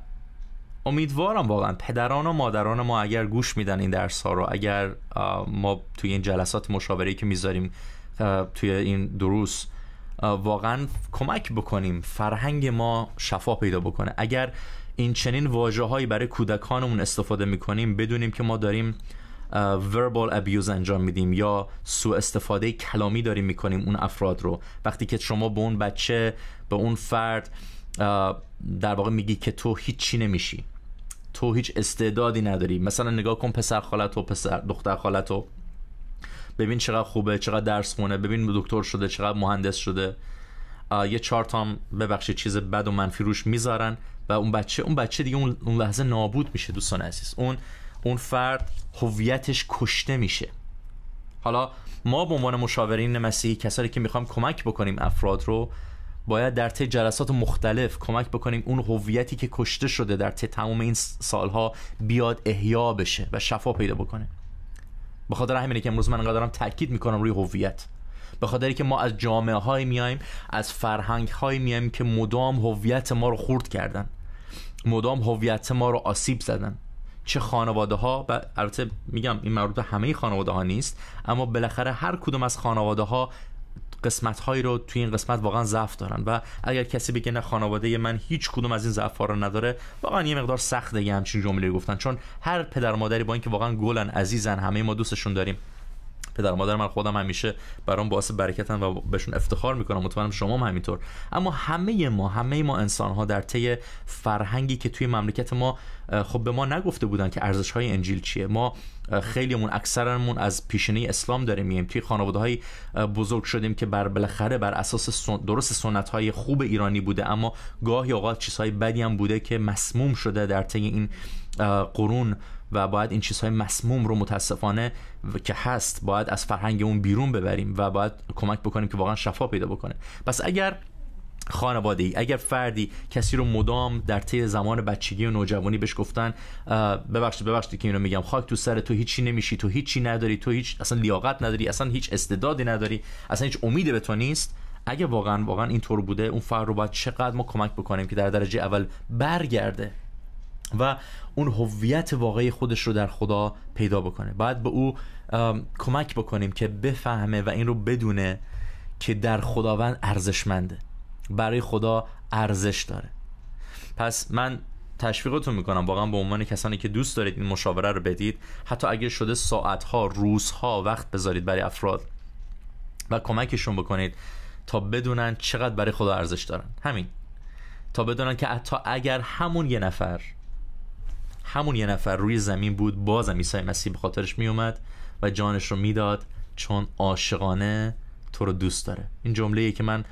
امیدوارم واقعا پدران و مادران ما اگر گوش میدن این درس ها رو اگر ما توی این جلسات مشاوره که میذاریم توی این دروس واقعا کمک بکنیم فرهنگ ما شفا پیدا بکنه اگر این چنین واجه هایی برای کودکانمون استفاده میکنیم بدونیم که ما داریم وربال ابیوز انجام میدیم یا سوء استفاده کلامی داریم میکنیم اون افراد رو وقتی که شما به اون بچه به اون فرد در واقع میگی که تو هیچی نمیشی تو هیچ استعدادی نداری مثلا نگاه کن پسر خالت و پسر دختر خالت و ببین چقدر خوبه چقدر درس خونه ببین دکتر شده چقدر مهندس شده یه چهار تام ببخشید چیز بد و منفی روش میذارن و اون بچه اون بچه دیگه اون, لحظه نابود میشه دوستان عزیز اون اون فرد هویتش کشته میشه حالا ما به عنوان مشاورین مسیحی کسایی که میخوام کمک بکنیم افراد رو باید در طی جلسات مختلف کمک بکنیم اون هویتی که کشته شده در طی تمام این سالها بیاد احیا بشه و شفا پیدا بکنه به خاطر همینه که امروز من انقدر دارم تاکید میکنم روی هویت به خاطر که ما از جامعه های میایم از فرهنگ های میایم که مدام هویت ما رو خورد کردن مدام هویت ما رو آسیب زدن چه خانواده ها و البته میگم این مربوط به همه خانواده ها نیست اما بالاخره هر کدوم از خانواده ها قسمت هایی رو توی این قسمت واقعا ضعف دارن و اگر کسی بگه نه خانواده من هیچ کدوم از این ضعف ها رو نداره واقعا یه مقدار سخته یه همچین جمله گفتن چون هر پدر مادری با اینکه واقعا گلن عزیزن همه ما دوستشون داریم پدر مادر من خودم همیشه برام باعث برکتن و بهشون افتخار میکنم مطمئنم شما هم همینطور اما همه ما همه ما انسان ها در طی فرهنگی که توی مملکت ما خب به ما نگفته بودن که ارزش های انجیل چیه ما خیلیمون اکثرمون از پیشینه اسلام داریم میایم یعنی توی خانواده های بزرگ شدیم که بر بالاخره بر اساس درست سنت های خوب ایرانی بوده اما گاهی اوقات چیزهای بدی هم بوده که مسموم شده در طی این قرون و باید این چیزهای مسموم رو متاسفانه که هست باید از فرهنگ اون بیرون ببریم و باید کمک بکنیم که واقعا شفا پیدا بکنه پس اگر خانواده ای اگر فردی کسی رو مدام در طی زمان بچگی و نوجوانی بهش گفتن ببخشید ببخشید که اینو میگم خاک تو سر تو هیچی نمیشی تو هیچی نداری تو هیچ اصلا لیاقت نداری اصلا هیچ استعدادی نداری اصلا هیچ امیدی به تو نیست اگه واقعا واقعا اینطور بوده اون فرد رو باید چقدر ما کمک بکنیم که در درجه اول برگرده و اون هویت واقعی خودش رو در خدا پیدا بکنه باید به او کمک بکنیم که بفهمه و این رو بدونه که در خداوند ارزشمنده برای خدا ارزش داره پس من تشویقتون میکنم واقعا به عنوان کسانی که دوست دارید این مشاوره رو بدید حتی اگر شده ساعتها روزها وقت بذارید برای افراد و کمکشون بکنید تا بدونن چقدر برای خدا ارزش دارن همین تا بدونن که حتی اگر همون یه نفر همون یه نفر روی زمین بود بازم عیسی مسیح به خاطرش میومد و جانش رو میداد چون عاشقانه تو رو دوست داره این جمله ای که من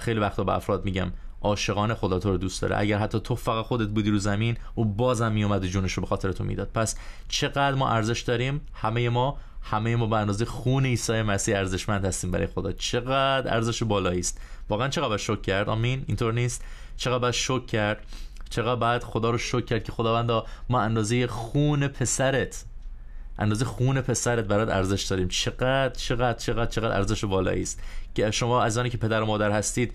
خیلی وقتا به افراد میگم عاشقانه خدا تو رو دوست داره اگر حتی تو فقط خودت بودی رو زمین او بازم میومد و جونش رو به خاطر تو میداد پس چقدر ما ارزش داریم همه ما همه ما به اندازه خون عیسی مسیح ارزشمند هستیم برای خدا چقدر ارزش بالایی است واقعا چقدر شکر کرد آمین اینطور نیست چقدر شوک کرد چقدر بعد خدا رو شکر کرد که خداوندا ما اندازه خون پسرت اندازه خون پسرت برات ارزش داریم چقدر چقدر چقدر چقدر ارزش بالایی است که شما از آنی که پدر و مادر هستید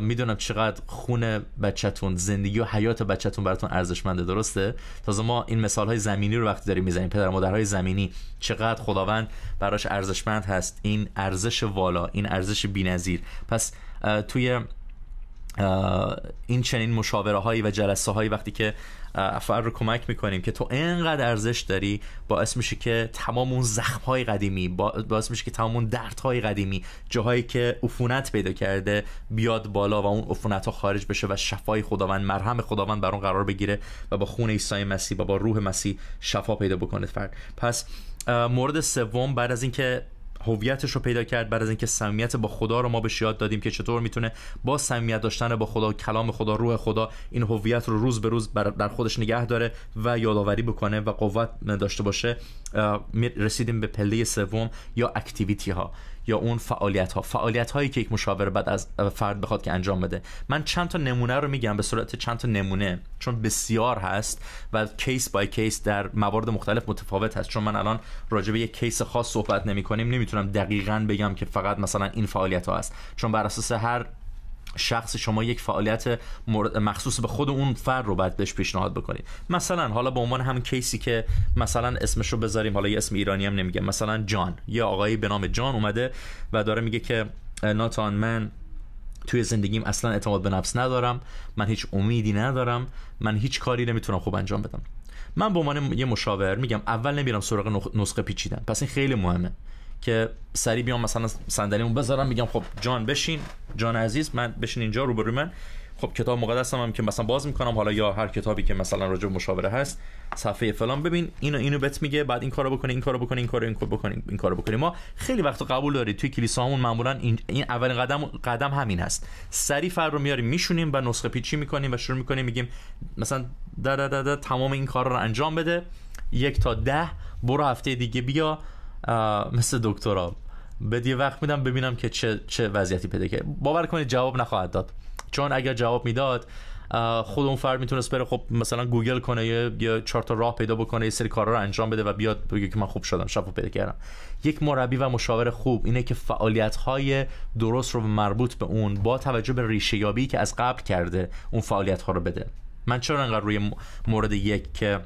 میدونم چقدر خون بچتون، زندگی و حیات بچهتون براتون ارزشمنده درسته تازه ما این مثال های زمینی رو وقتی داریم میزنیم پدر و مادر های زمینی چقدر خداوند براش ارزشمند هست این ارزش والا این ارزش بی‌نظیر پس توی این چنین مشاوره هایی و جلسه هایی وقتی که افراد رو کمک میکنیم که تو انقدر ارزش داری باعث میشه که تمام اون زخم های قدیمی باعث میشه که تمام اون درد های قدیمی جاهایی که عفونت پیدا کرده بیاد بالا و اون عفونت ها خارج بشه و شفای خداوند مرهم خداوند بر اون قرار بگیره و با خون عیسی مسیح و با روح مسیح شفا پیدا بکنه فرد پس مورد سوم بعد از اینکه هویتش رو پیدا کرد بعد از اینکه صمیمیت با خدا رو ما بهش یاد دادیم که چطور میتونه با صمیمیت داشتن با خدا کلام خدا روح خدا این هویت رو روز به روز در خودش نگه داره و یادآوری بکنه و قوت داشته باشه رسیدیم به پله سوم یا اکتیویتی ها یا اون فعالیت ها فعالیت هایی که یک مشاور بعد از فرد بخواد که انجام بده من چند تا نمونه رو میگم به صورت چند تا نمونه چون بسیار هست و کیس بای کیس در موارد مختلف متفاوت هست چون من الان راجع به یک کیس خاص صحبت نمی کنیم نمیتونم دقیقا بگم که فقط مثلا این فعالیت ها هست چون بر اساس هر شخص شما یک فعالیت مخصوص به خود اون فرد رو باید بهش پیشنهاد بکنید مثلا حالا به عنوان هم کیسی که مثلا اسمش رو بذاریم حالا یه اسم ایرانی هم نمیگه مثلا جان یه آقایی به نام جان اومده و داره میگه که ناتان من توی زندگیم اصلا اعتماد به نفس ندارم من هیچ امیدی ندارم من هیچ کاری نمیتونم خوب انجام بدم من به عنوان یه مشاور میگم اول نمیرم سراغ نسخه پیچیدن پس این خیلی مهمه که سری بیام مثلا صندلیمو بذارم میگم خب جان بشین جان عزیز من بشین اینجا روبروی من خب کتاب مقدسم هم که مثلا باز میکنم حالا یا هر کتابی که مثلا راجع به مشاوره هست صفحه فلان ببین اینو اینو بت میگه بعد این کارو بکنی این کارو بکنی این کارو این کارو بکنی این کارو بکنی ما خیلی وقت قبول دارید توی کلیسامون معمولا این, این اولین قدم قدم همین هست سری فر رو میاریم میشونیم و نسخه پیچی میکنیم و شروع میکنیم میگیم مثلا در تمام این کار رو انجام بده یک تا ده برو هفته دیگه بیا مثل دکترا به یه وقت میدم ببینم که چه, چه وضعیتی پیدا باور کنید جواب نخواهد داد چون اگر جواب میداد خود اون فرد میتونست بره خب مثلا گوگل کنه یا چهار تا راه پیدا بکنه یه سری کارا رو انجام بده و بیاد بگه که من خوب شدم شفا پیدا کردم یک مربی و مشاور خوب اینه که فعالیت های درست رو مربوط به اون با توجه به ریشه یابی که از قبل کرده اون فعالیت ها رو بده من چرا انقدر روی مورد یک که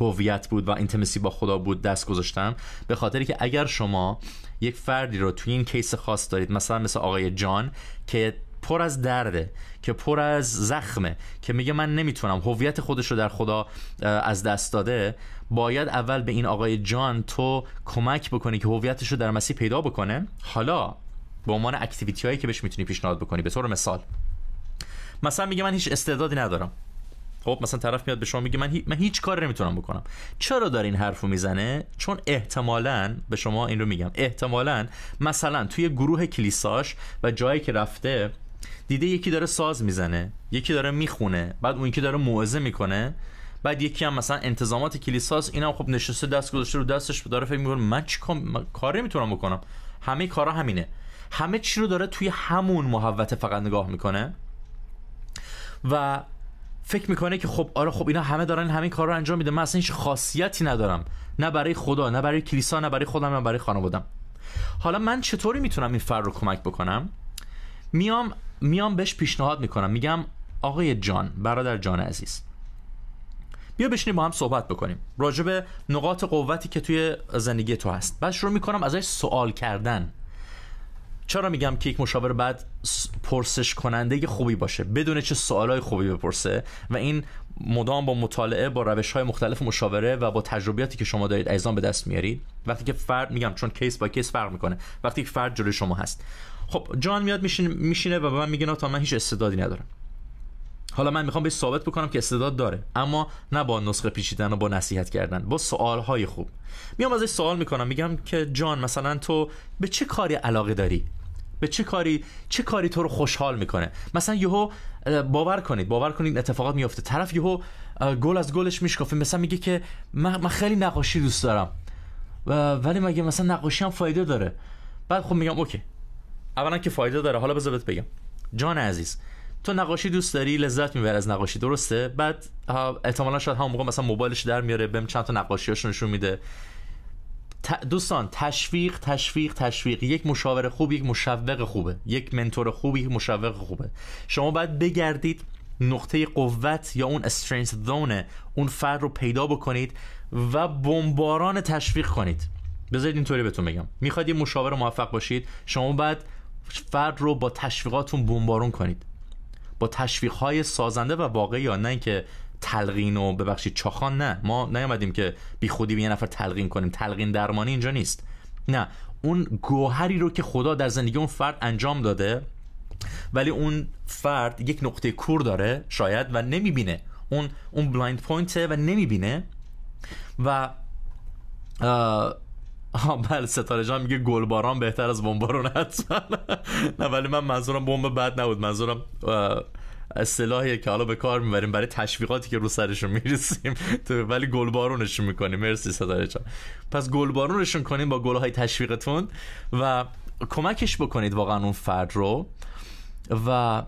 هویت بود و اینتمسی با خدا بود دست گذاشتم به خاطری که اگر شما یک فردی رو توی این کیس خاص دارید مثلا مثل آقای جان که پر از درده که پر از زخمه که میگه من نمیتونم هویت خودش رو در خدا از دست داده باید اول به این آقای جان تو کمک بکنی که هویتش رو در مسیح پیدا بکنه حالا به عنوان اکتیویتی هایی که بهش میتونی پیشنهاد بکنی به طور مثال مثلا میگه من هیچ استعدادی ندارم خب مثلا طرف میاد به شما میگه من, من هیچ کاری نمیتونم بکنم چرا داره این حرفو میزنه چون احتمالا به شما این رو میگم احتمالا مثلا توی گروه کلیساش و جایی که رفته دیده یکی داره ساز میزنه یکی داره میخونه بعد اون یکی داره موعظه میکنه بعد یکی هم مثلا انتظامات این هم خب نشسته دست گذاشته رو دستش داره فکر میکنه من کاری میتونم بکنم همه کارا همینه همه چی رو داره توی همون محوته فقط نگاه میکنه و فکر میکنه که خب آره خب اینا همه دارن همین کار رو انجام میده من اصلا هیچ خاصیتی ندارم نه برای خدا نه برای کلیسا نه برای خودم نه برای خانوادم حالا من چطوری میتونم این فر رو کمک بکنم میام میام بهش پیشنهاد میکنم میگم آقای جان برادر جان عزیز بیا بشینیم با هم صحبت بکنیم راجب نقاط قوتی که توی زندگی تو هست بعد شروع میکنم ازش سوال کردن چرا میگم که یک مشاور بعد پرسش کننده خوبی باشه بدون چه سوالای خوبی بپرسه و این مدام با مطالعه با روش های مختلف مشاوره و با تجربیاتی که شما دارید ایزان به دست میارید وقتی که فرد میگم چون کیس با کیس فرق میکنه وقتی که فرد جلوی شما هست خب جان میاد میشینه, و به من میگه تا من هیچ استعدادی ندارم حالا من میخوام به ثابت بکنم که استعداد داره اما نه با نسخه پیچیدن و با نصیحت کردن با سوال های خوب میام ازش سوال میکنم میگم که جان مثلا تو به چه کاری علاقه داری به چه کاری چه کاری تو رو خوشحال میکنه مثلا یهو باور کنید باور کنید اتفاقات میفته طرف یهو گل از گلش میشکافه مثلا میگه که من, خیلی نقاشی دوست دارم ولی مگه مثلا نقاشی هم فایده داره بعد خب میگم اوکی اولا که فایده داره حالا بذار بگم جان عزیز تو نقاشی دوست داری لذت میبری از نقاشی درسته بعد احتمالا شاید هم موقع مثلا موبایلش در میاره بهم چند تا نقاشیاشو نشون میده دوستان تشویق تشویق تشویق یک مشاور خوب یک مشوق خوبه یک منتور خوب یک مشوق خوبه شما باید بگردید نقطه قوت یا اون استرنث زون اون فرد رو پیدا بکنید و بمباران تشویق کنید بذارید اینطوری بهتون بگم میخواید یه مشاور موفق باشید شما باید فرد رو با تشویقاتون بمبارون کنید با تشویق های سازنده و واقعی یا نه اینکه تلقین و ببخشید چاخان نه ما نیامدیم که بی خودی به یه نفر تلقین کنیم تلقین درمانی اینجا نیست نه اون گوهری رو که خدا در زندگی اون فرد انجام داده ولی اون فرد یک نقطه کور داره شاید و نمیبینه اون اون بلایند پوینته و نمیبینه و آه بله ستاره جان میگه گلباران بهتر از بمبارون حتما نه ولی من منظورم بمب بد نبود منظورم اصطلاحی که حالا به کار میبریم برای تشویقاتی که رو سرشون میرسیم ولی گلبارونشون میکنیم مرسی ستاره جان پس گلبارونشون کنیم با گلهای تشویقتون و کمکش بکنید واقعا اون فرد رو و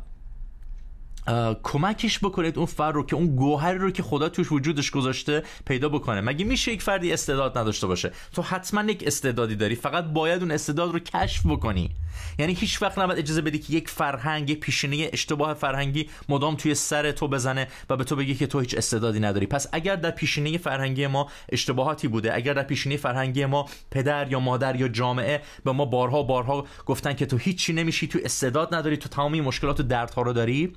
کمکش بکنید اون فر رو که اون گوهر رو که خدا توش وجودش گذاشته پیدا بکنه مگه میشه یک فردی استعداد نداشته باشه تو حتما یک استعدادی داری فقط باید اون استعداد رو کشف بکنی یعنی هیچ وقت نباید اجازه بدی که یک فرهنگ یک پیشینه اشتباه فرهنگی مدام توی سر تو بزنه و به تو بگه که تو هیچ استعدادی نداری پس اگر در پیشینه فرهنگی ما اشتباهاتی بوده اگر در پیشینه فرهنگی ما پدر یا مادر یا جامعه به ما بارها بارها گفتن که تو هیچی نمیشی تو استعداد نداری تو تمامی مشکلات و دردها رو داری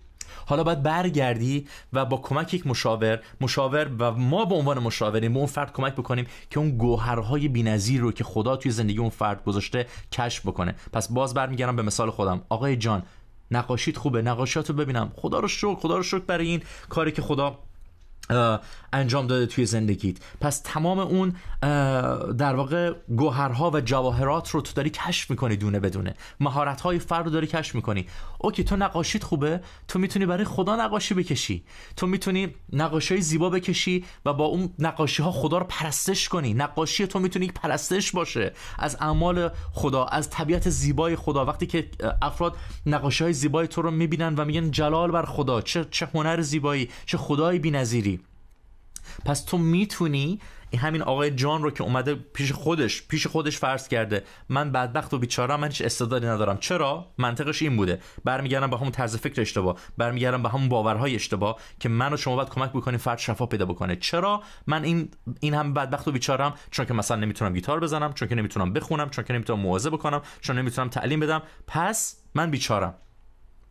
حالا باید برگردی و با کمک یک مشاور مشاور و ما به عنوان مشاوریم به اون فرد کمک بکنیم که اون گوهرهای بینظیر رو که خدا توی زندگی اون فرد گذاشته کشف بکنه پس باز برمیگردم به مثال خودم آقای جان نقاشیت خوبه نقاشیات رو ببینم خدا رو شکر خدا رو شکر برای این کاری که خدا انجام داده توی زندگیت پس تمام اون در واقع گوهرها و جواهرات رو تو داری کشف میکنی دونه بدونه مهارت فرد رو داری کشف میکنی اوکی تو نقاشیت خوبه تو میتونی برای خدا نقاشی بکشی تو میتونی نقاشی زیبا بکشی و با اون نقاشی ها خدا رو پرستش کنی نقاشی تو میتونی پرستش باشه از اعمال خدا از طبیعت زیبای خدا وقتی که افراد نقاشی های زیبای تو رو میبینن و میگن جلال بر خدا چه, چه هنر زیبایی چه خدای بی‌نظیری پس تو میتونی همین آقای جان رو که اومده پیش خودش پیش خودش فرض کرده من بدبخت و بیچاره من هیچ استعدادی ندارم چرا منطقش این بوده برمیگردم به همون طرز فکر اشتباه برمیگردم به همون باورهای اشتباه که من و شما باید کمک بکنیم فرد شفا پیدا بکنه چرا من این این هم بدبخت و بیچارم چون که مثلا نمیتونم گیتار بزنم چون که نمیتونم بخونم چون که نمیتونم موعظه بکنم چون نمیتونم تعلیم بدم پس من بیچارم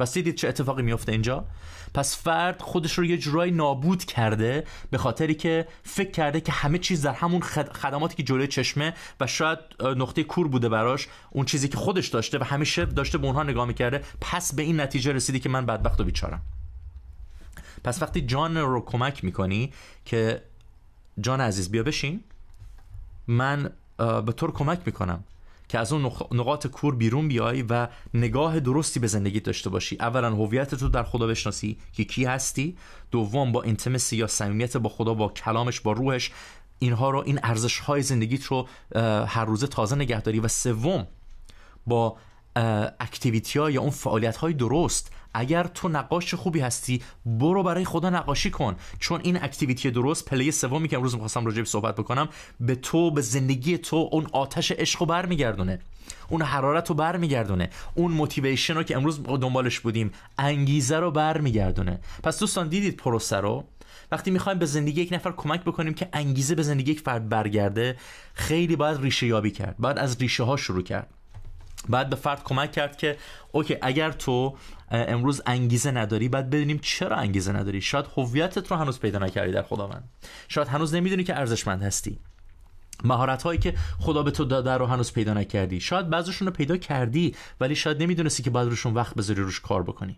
پس دیدید چه اتفاقی میفته اینجا پس فرد خودش رو یه جورایی نابود کرده به خاطری که فکر کرده که همه چیز در همون خدماتی که جلوی چشمه و شاید نقطه کور بوده براش اون چیزی که خودش داشته و همیشه داشته به اونها نگاه میکرده پس به این نتیجه رسیدی که من بدبخت و بیچارم پس وقتی جان رو کمک میکنی که جان عزیز بیا بشین من به طور کمک میکنم که از اون نقاط کور بیرون بیای و نگاه درستی به زندگی داشته باشی اولا هویت تو در خدا بشناسی که کی هستی دوم با انتمسی یا صمیمیت با خدا با کلامش با روحش اینها رو این ارزش های زندگیت رو هر روزه تازه نگهداری و سوم با اکتیویتی ها یا اون فعالیت های درست اگر تو نقاش خوبی هستی برو برای خدا نقاشی کن چون این اکتیویتی درست پلی سومی که امروز میخواستم راجع به صحبت بکنم به تو به زندگی تو اون آتش عشق رو برمیگردونه اون حرارت رو برمیگردونه اون موتیویشن رو که امروز دنبالش بودیم انگیزه رو برمیگردونه پس دوستان دیدید پروسه رو وقتی میخوایم به زندگی یک نفر کمک بکنیم که انگیزه به زندگی یک فرد برگرده خیلی باید ریشه یابی کرد باید از ریشه ها شروع کرد بعد به فرد کمک کرد که اوکی اگر تو امروز انگیزه نداری بعد بدونیم چرا انگیزه نداری شاید هویتت رو هنوز پیدا نکردی در خداوند شاید هنوز نمیدونی که ارزشمند هستی مهارت هایی که خدا به تو داده رو هنوز پیدا نکردی شاید بعضشون رو پیدا کردی ولی شاید نمیدونستی که باید روشون وقت بذاری روش کار بکنی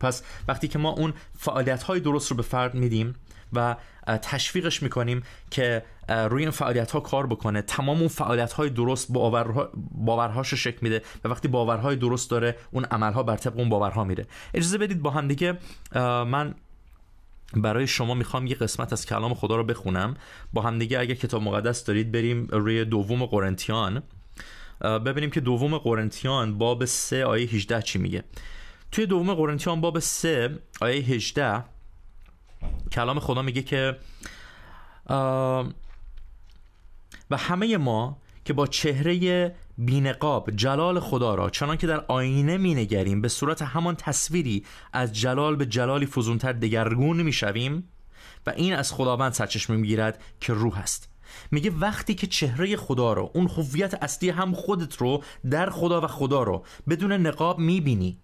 پس وقتی که ما اون فعالیت های درست رو به فرد میدیم و تشویقش میکنیم که روی این فعالیت ها کار بکنه تمام اون فعالیت های درست باورها باورهاش شک میده و وقتی باورهای درست داره اون عملها بر طبق اون باورها میره اجازه بدید با هم دیگه من برای شما میخوام یه قسمت از کلام خدا رو بخونم با هم دیگه اگه کتاب مقدس دارید بریم روی دوم قرنتیان ببینیم که دوم قرنتیان باب 3 آیه 18 چی میگه توی دوم قرنتیان باب 3 آیه 18 کلام خدا میگه که و همه ما که با چهره بینقاب جلال خدا را چنان که در آینه نگریم به صورت همان تصویری از جلال به جلالی فزونتر دگرگون میشویم و این از خداوند سرچشمه گیرد که روح است میگه وقتی که چهره خدا رو اون هویت اصلی هم خودت رو در خدا و خدا رو بدون نقاب میبینی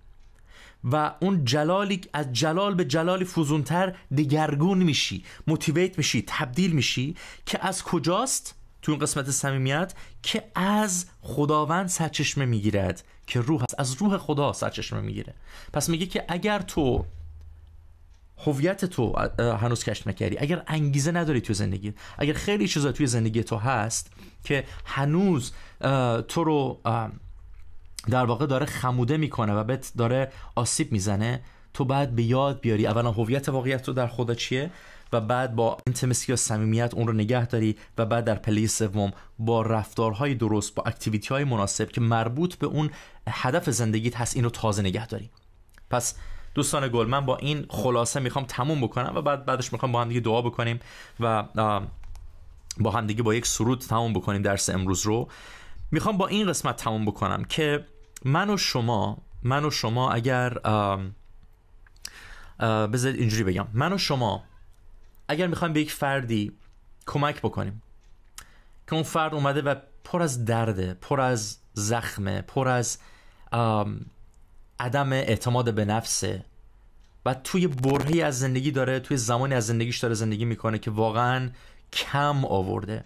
و اون جلالی از جلال به جلالی فزونتر دگرگون میشی موتیویت میشی تبدیل میشی که از کجاست تو این قسمت صمیمیت که از خداوند سرچشمه میگیرد که روح هست از روح خدا سرچشمه میگیره پس میگه که اگر تو هویت تو هنوز کشف نکردی اگر انگیزه نداری تو زندگی اگر خیلی چیزا توی زندگی تو هست که هنوز تو رو در واقع داره خموده میکنه و بهت داره آسیب میزنه تو باید به یاد بیاری اولا هویت واقعیت تو در خدا چیه و بعد با انتمسی یا صمیمیت اون رو نگه داری و بعد در پلی سوم با رفتارهای درست با اکتیویتی های مناسب که مربوط به اون هدف زندگیت هست این رو تازه نگه داری پس دوستان گل من با این خلاصه میخوام تموم بکنم و بعد بعدش میخوام با هم دیگه دعا بکنیم و با هم دیگه با یک سرود تموم بکنیم درس امروز رو میخوام با این قسمت تموم بکنم که من و شما من و شما اگر بذارید اینجوری بگم من و شما اگر میخوایم به یک فردی کمک بکنیم که اون فرد اومده و پر از درده پر از زخمه پر از عدم اعتماد به نفسه و توی برهی از زندگی داره توی زمانی از زندگیش داره زندگی میکنه که واقعا کم آورده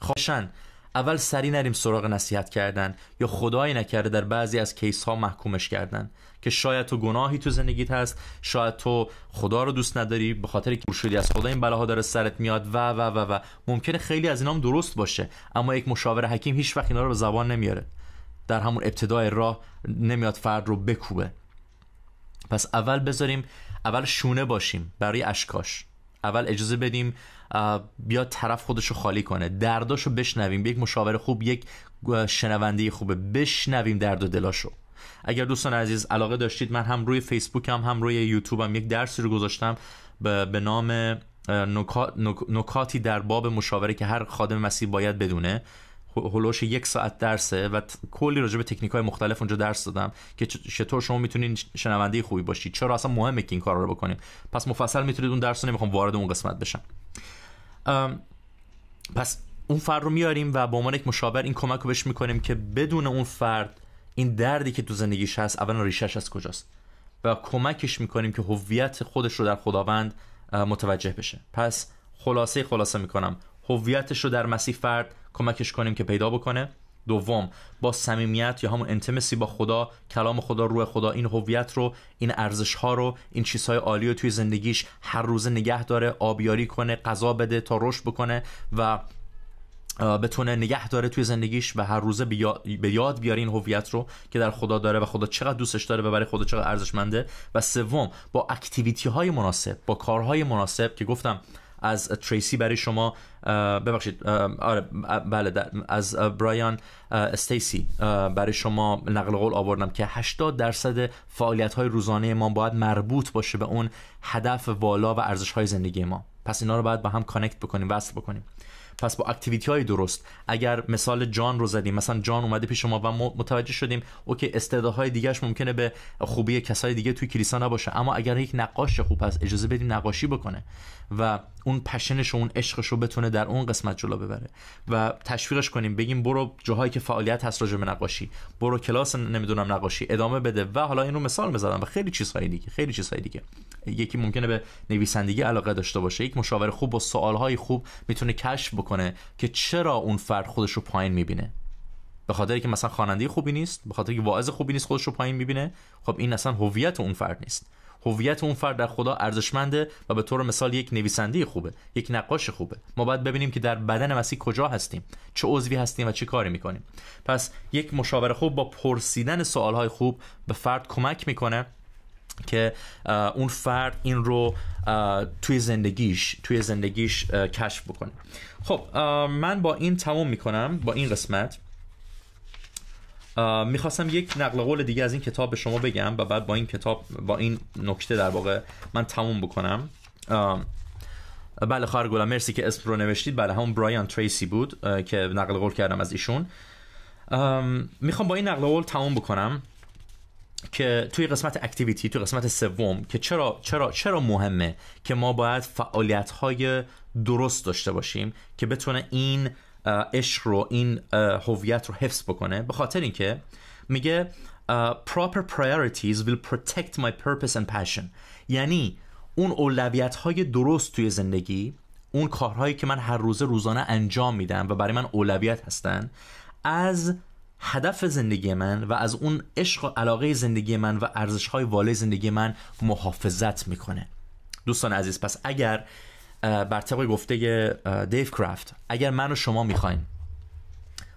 خب، خواهشن اول سری نریم سراغ نصیحت کردن یا خدایی نکرده در بعضی از کیس ها محکومش کردن که شاید تو گناهی تو زندگیت هست شاید تو خدا رو دوست نداری به خاطر که شدی از خدا این بلاها داره سرت میاد و و و و ممکنه خیلی از اینام درست باشه اما یک مشاور حکیم هیچ وقت اینا رو به زبان نمیاره در همون ابتدای راه نمیاد فرد رو بکوبه پس اول بذاریم اول شونه باشیم برای اشکاش اول اجازه بدیم بیا طرف خودشو خالی کنه درداشو بشنویم یک مشاور خوب یک شنونده خوبه بشنویم درد و دلاشو اگر دوستان عزیز علاقه داشتید من هم روی فیسبوکم هم, هم روی یوتیوبم یک درسی رو گذاشتم به نام نکاتی در باب مشاوره که هر خادم مسیح باید بدونه هلوش یک ساعت درسه و کلی راجع به تکنیک های مختلف اونجا درس دادم که چطور شما میتونید شنونده خوبی باشید چرا اصلا مهمه که این کار رو بکنیم پس مفصل میتونید اون درس رو نمیخوام وارد اون قسمت بشم پس اون فرد رو میاریم و به عنوان یک مشاور این کمک رو بهش میکنیم که بدون اون فرد این دردی که تو زندگیش هست اولا ریشش از کجاست و کمکش میکنیم که هویت خودش رو در خداوند متوجه بشه پس خلاصه خلاصه میکنم هویتش رو در مسیح فرد کمکش کنیم که پیدا بکنه دوم با صمیمیت یا همون انتمسی با خدا کلام خدا روح خدا این هویت رو این ارزش ها رو این چیزهای عالی رو توی زندگیش هر روز نگه داره آبیاری کنه غذا بده تا رشد بکنه و بتونه نگه داره توی زندگیش و هر روزه به یاد بیاره این هویت رو که در خدا داره و خدا چقدر دوستش داره و برای خدا چقدر ارزشمنده و سوم با اکتیویتی های مناسب با کارهای مناسب که گفتم از تریسی برای شما ببخشید آره بله از برایان استیسی برای شما نقل قول آوردم که 80 درصد فعالیت های روزانه ما باید مربوط باشه به اون هدف والا و ارزش های زندگی ما پس اینا رو باید با هم کانکت بکنیم وصل بکنیم پس با اکتیویتی های درست اگر مثال جان رو زدیم مثلا جان اومده پیش شما و متوجه شدیم اوکی استعدادهای دیگهش ممکنه به خوبی کسای دیگه توی کلیسا نباشه اما اگر یک نقاش خوب هست اجازه بدیم نقاشی بکنه و اون پشنش و اون عشقش رو بتونه در اون قسمت جلو ببره و تشویقش کنیم بگیم برو جاهایی که فعالیت هست راجع به نقاشی برو کلاس نمیدونم نقاشی ادامه بده و حالا اینو مثال میزدم و خیلی چیزهای دیگه خیلی چیزهای دیگه یکی ممکنه به نویسندگی علاقه داشته باشه یک مشاور خوب با سوالهای خوب میتونه کشف بکنه که چرا اون فرد خودش رو پایین میبینه به خاطر که مثلا خواننده خوبی نیست به خاطر که واعظ خوبی نیست خودش رو پایین میبینه خب این اصلا هویت اون فرد نیست هویت اون فرد در خدا ارزشمنده و به طور مثال یک نویسنده خوبه یک نقاش خوبه ما باید ببینیم که در بدن مسیح کجا هستیم چه عضوی هستیم و چه کاری میکنیم پس یک مشاور خوب با پرسیدن سوالهای خوب به فرد کمک میکنه که اون فرد این رو توی زندگیش توی زندگیش کشف بکنه خب من با این تموم میکنم با این قسمت میخواستم یک نقل قول دیگه از این کتاب به شما بگم و بعد با این کتاب با این نکته در واقع من تموم بکنم بله خواهر مرسی که اسم رو نوشتید بله همون برایان تریسی بود که نقل قول کردم از ایشون میخوام با این نقل قول تموم بکنم که توی قسمت اکتیویتی توی قسمت سوم که چرا چرا چرا مهمه که ما باید فعالیت های درست داشته باشیم که بتونه این عشق رو این هویت رو حفظ بکنه به خاطر اینکه میگه proper priorities will protect my purpose and passion یعنی اون اولویت های درست توی زندگی اون کارهایی که من هر روزه روزانه انجام میدم و برای من اولویت هستن از هدف زندگی من و از اون عشق و علاقه زندگی من و ارزش های والای زندگی من محافظت میکنه دوستان عزیز پس اگر بر طبق گفته دیو کرافت اگر من و شما میخواین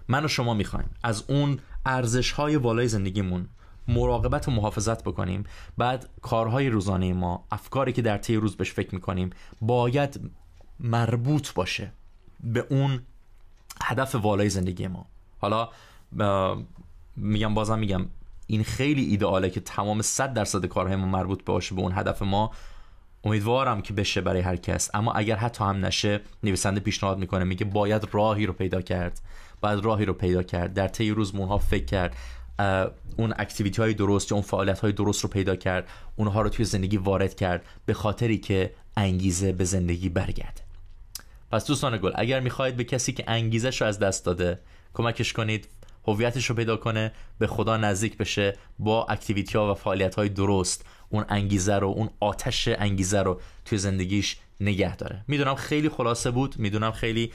من و شما میخواین از اون ارزش های والای زندگیمون مراقبت و محافظت بکنیم بعد کارهای روزانه ما افکاری که در طی روز بهش فکر میکنیم باید مربوط باشه به اون هدف والای زندگی ما حالا میگم بازم میگم این خیلی ایدئاله که تمام 100 درصد کارهای ما مربوط باشه به اون هدف ما امیدوارم که بشه برای هر کس اما اگر حتی هم نشه نویسنده پیشنهاد میکنه میگه باید راهی رو پیدا کرد باید راهی رو پیدا کرد در طی روز اونها فکر کرد اون اکتیویتی های درست یا اون فعالیت های درست رو پیدا کرد اونها رو توی زندگی وارد کرد به خاطری که انگیزه به زندگی برگرده پس دوستان گل اگر میخواید به کسی که انگیزش رو از دست داده کمکش کنید هویتش رو پیدا کنه به خدا نزدیک بشه با اکتیویتی ها و فعالیت های درست اون انگیزه رو اون آتش انگیزه رو توی زندگیش نگه داره میدونم خیلی خلاصه بود میدونم خیلی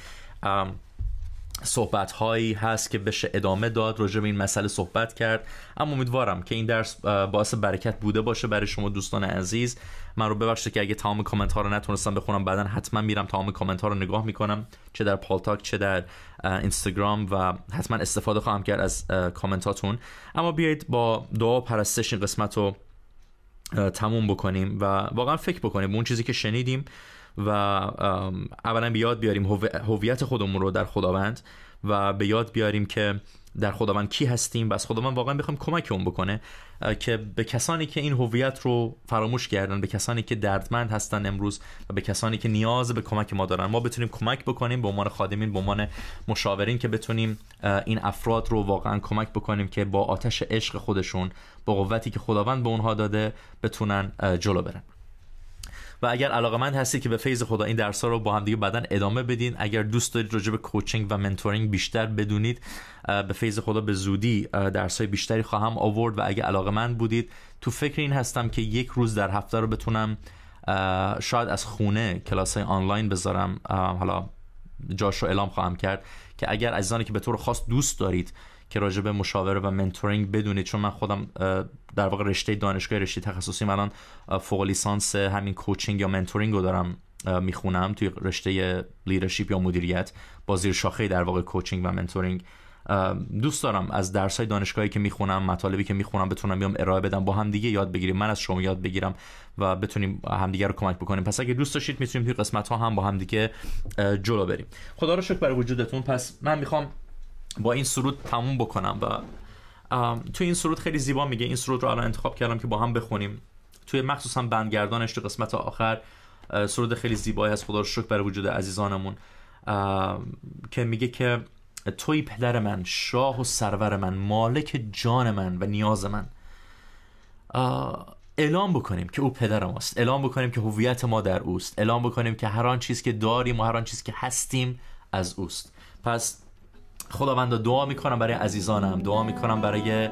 صحبت هایی هست که بشه ادامه داد راجع به این مسئله صحبت کرد اما امیدوارم که این درس باعث برکت بوده باشه برای شما دوستان عزیز من رو ببخشید که اگه تمام کامنت ها رو نتونستم بخونم بعدا حتما میرم تمام کامنت ها رو نگاه میکنم چه در پالتاک چه در اینستاگرام و حتما استفاده خواهم کرد از کامنت هاتون اما بیایید با دعا پرستش این قسمت رو تموم بکنیم و واقعا فکر بکنیم اون چیزی که شنیدیم و اولا بیاد بیاریم هویت خودمون رو در خداوند و به یاد بیاریم که در خداوند کی هستیم و از خداوند واقعا بخوایم کمک اون بکنه که به کسانی که این هویت رو فراموش کردن به کسانی که دردمند هستن امروز و به کسانی که نیاز به کمک ما دارن ما بتونیم کمک بکنیم به عنوان خادمین به عنوان مشاورین که بتونیم این افراد رو واقعا کمک بکنیم که با آتش عشق خودشون با قوتی که خداوند به اونها داده بتونن جلو برن و اگر علاقمند هستی که به فیض خدا این درس ها رو با هم دیگه بعدا ادامه بدین اگر دوست دارید راجع به کوچینگ و منتورینگ بیشتر بدونید به فیض خدا به زودی درس های بیشتری خواهم آورد و علاقه علاقمند بودید تو فکر این هستم که یک روز در هفته رو بتونم شاید از خونه کلاس های آنلاین بذارم حالا جاش رو اعلام خواهم کرد که اگر عزیزانی که به طور خاص دوست دارید که راجع به مشاوره و منتورینگ بدونید چون من خودم در واقع رشته دانشگاه رشته تخصصی من فوق لیسانس همین کوچینگ یا منتورینگ رو دارم میخونم توی رشته لیدرشپ یا مدیریت با زیر شاخه در واقع کوچینگ و منتورینگ دوست دارم از درس های دانشگاهی که میخونم مطالبی که میخونم بتونم بیام ارائه بدم با هم دیگه یاد بگیریم من از شما یاد بگیرم و بتونیم همدیگه رو کمک بکنیم پس اگه دوست داشتید میتونیم توی قسمت ها هم با دیگه جلو بریم خدا رو شکر برای وجودتون پس من میخوام با این سرود تموم بکنم و تو این سرود خیلی زیبا میگه این سرود رو الان انتخاب کردم که با هم بخونیم توی مخصوصا بندگردانش تو قسمت آخر سرود خیلی زیبایی از خدا رو شکر برای وجود عزیزانمون که میگه که توی پدر من شاه و سرور من مالک جان من و نیاز من اعلام بکنیم که او پدر ماست اعلام بکنیم که هویت ما در اوست اعلام بکنیم که هر آن چیز که داریم و هر آن چیز که هستیم از اوست پس خداوندا دعا میکنم برای عزیزانم دعا میکنم برای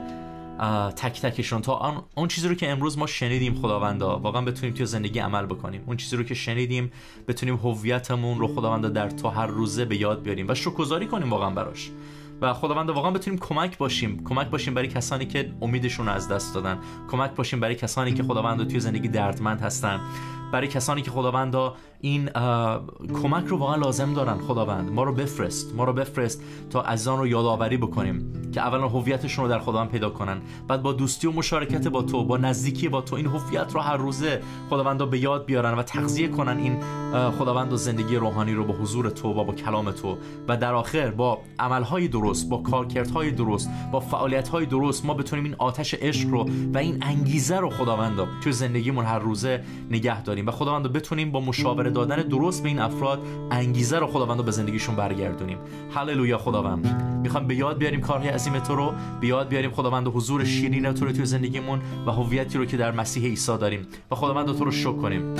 تک تکشون تا آن اون چیزی رو که امروز ما شنیدیم خداوندا واقعا بتونیم توی زندگی عمل بکنیم اون چیزی رو که شنیدیم بتونیم هویتمون رو خداوندا در تو هر روزه به یاد بیاریم و شکرگزاری کنیم واقعا براش و خداوند واقعا بتونیم کمک باشیم کمک باشیم برای کسانی که امیدشون رو از دست دادن کمک باشیم برای کسانی که خداوندا توی زندگی دردمند هستن برای کسانی که خداوندا این کمک رو واقعا لازم دارن خداوند ما رو بفرست ما رو بفرست تا از آن رو یادآوری بکنیم که اولا هویتشون رو در خداوند پیدا کنن بعد با دوستی و مشارکت با تو با نزدیکی با تو این هویت رو هر روزه خداوند رو به یاد بیارن و تغذیه کنن این خداوند و زندگی روحانی رو با حضور تو و با, کلام تو و در آخر با عملهای درست با کارکردهای درست با فعالیتهای درست ما بتونیم این آتش عشق رو و این انگیزه رو خداوند تو زندگیمون هر روزه نگه داریم و خداوند بتونیم با مشاوره دادن درست به این افراد انگیزه رو خداوند به زندگیشون برگردونیم هللویا خداوند میخوام به یاد بیاریم کارهای عظیم تو رو به یاد بیاریم خداوند حضور شیرین تو رو توی زندگیمون و هویتی رو که در مسیح عیسی داریم و خداوند تو رو شکر کنیم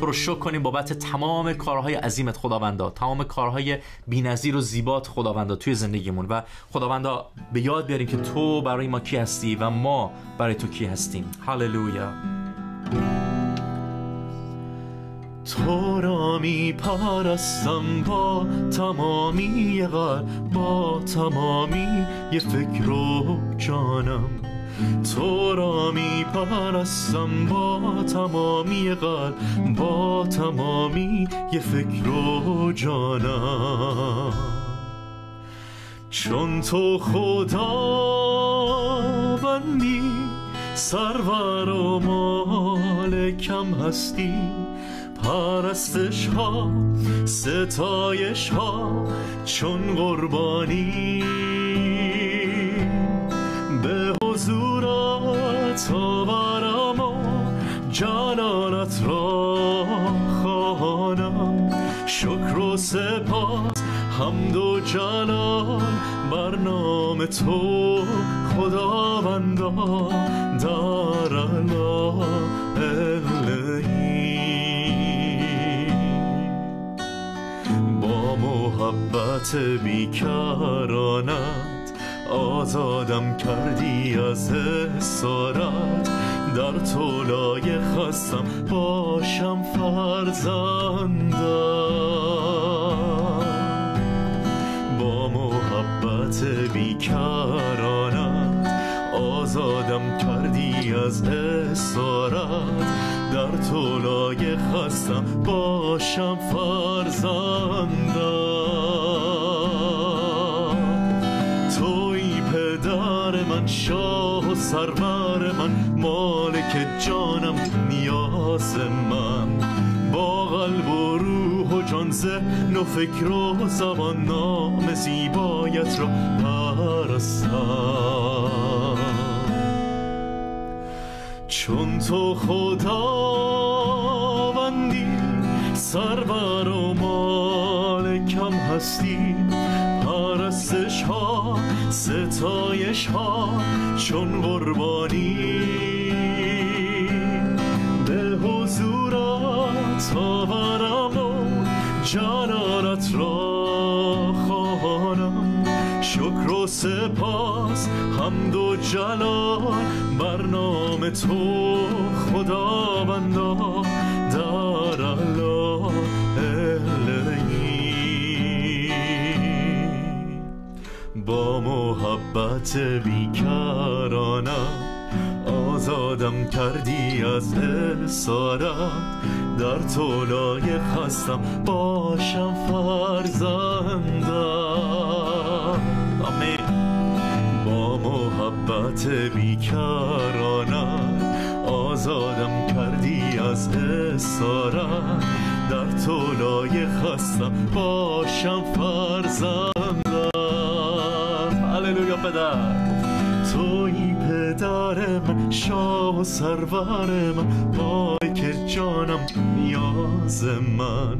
تو رو شکر کنیم بابت تمام کارهای عظیمت خداوندا تمام کارهای بی‌نظیر و زیبات خداوندا توی زندگیمون و خداوندا به یاد بیاریم که تو برای ما کی هستی و ما برای تو کی هستیم هللویا تو را می پرستم با تمامی قلب با تمامی یه فکر و جانم تو را می پرستم با تمامی قلب با تمامی یه فکر و جانم چون تو خدا بندی سرور و مالکم هستی پرستش ها ستایش ها چون قربانی به حضورت آورم و جلالت را خواهانم شکر و سپاس حمد و جلال بر نام تو خداوندا در الله محبت بیکرانت آزادم کردی از احسارت در طولای خستم باشم فرزندم با محبت بیکرانت آزادم کردی از اسارت در تو خستم باشم فرزندم توی پدر من شاه و سرور من مالک جانم نیاز من با قلب و روح و جان و فکر و زبان نام زیبایت را پرستم چون تو خداوندی سرور و مالکم هستی پرستش ها ستایش ها چون قربانی به حضورت آورم و جلالت را خواهانم شکر و سپاس حمد و جلال برنامه نام تو خداوندا در الله با محبت بیکرانم آزادم کردی از اسارت در تو لایق هستم باشم فرزندم محبت بیکرانت آزادم کردی از اسارت در تو لایق هستم باشم فرزندم هللویا پدر توی پدر من شاه و سرور من که جانم نیاز من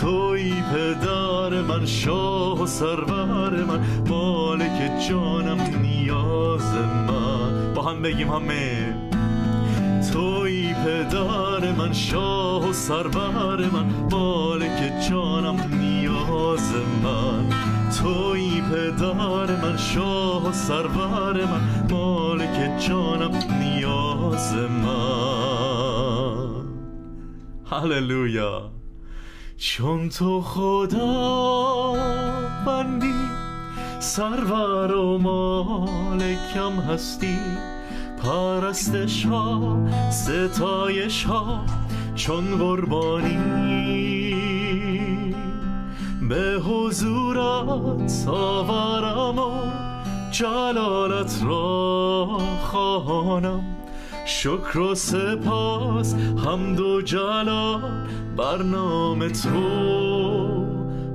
توی پدر من شاه و سرور من مالک جانم نیاز من با هم بگیم همه توی پدر من شاه و سرور من مالک جانم نیاز من توی پدر من شاه و سرور من مالک جانم نیاز من هللویا چون تو خدا بندی سرور و مالکم هستی پرستش ها ستایش ها چون قربانی به حضورت ساورم و جلالت را خانم شکر و سپاس حمد و جلال بر نام تو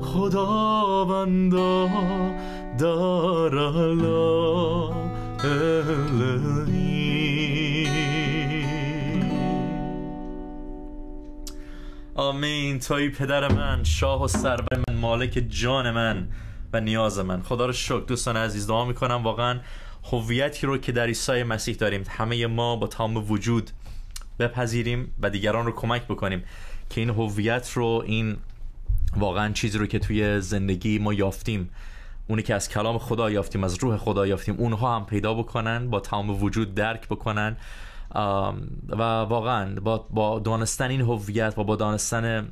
خداوندا در الله آمین توی پدر من شاه و سرور من مالک جان من و نیاز من خدا رو شکر دوستان عزیز دعا میکنم واقعا هویتی رو که در عیسی مسیح داریم همه ما با تمام وجود بپذیریم و دیگران رو کمک بکنیم که این هویت رو این واقعا چیزی رو که توی زندگی ما یافتیم اونی که از کلام خدا یافتیم از روح خدا یافتیم اونها هم پیدا بکنن با تمام وجود درک بکنن و واقعا با, دانستن این هویت و با دانستن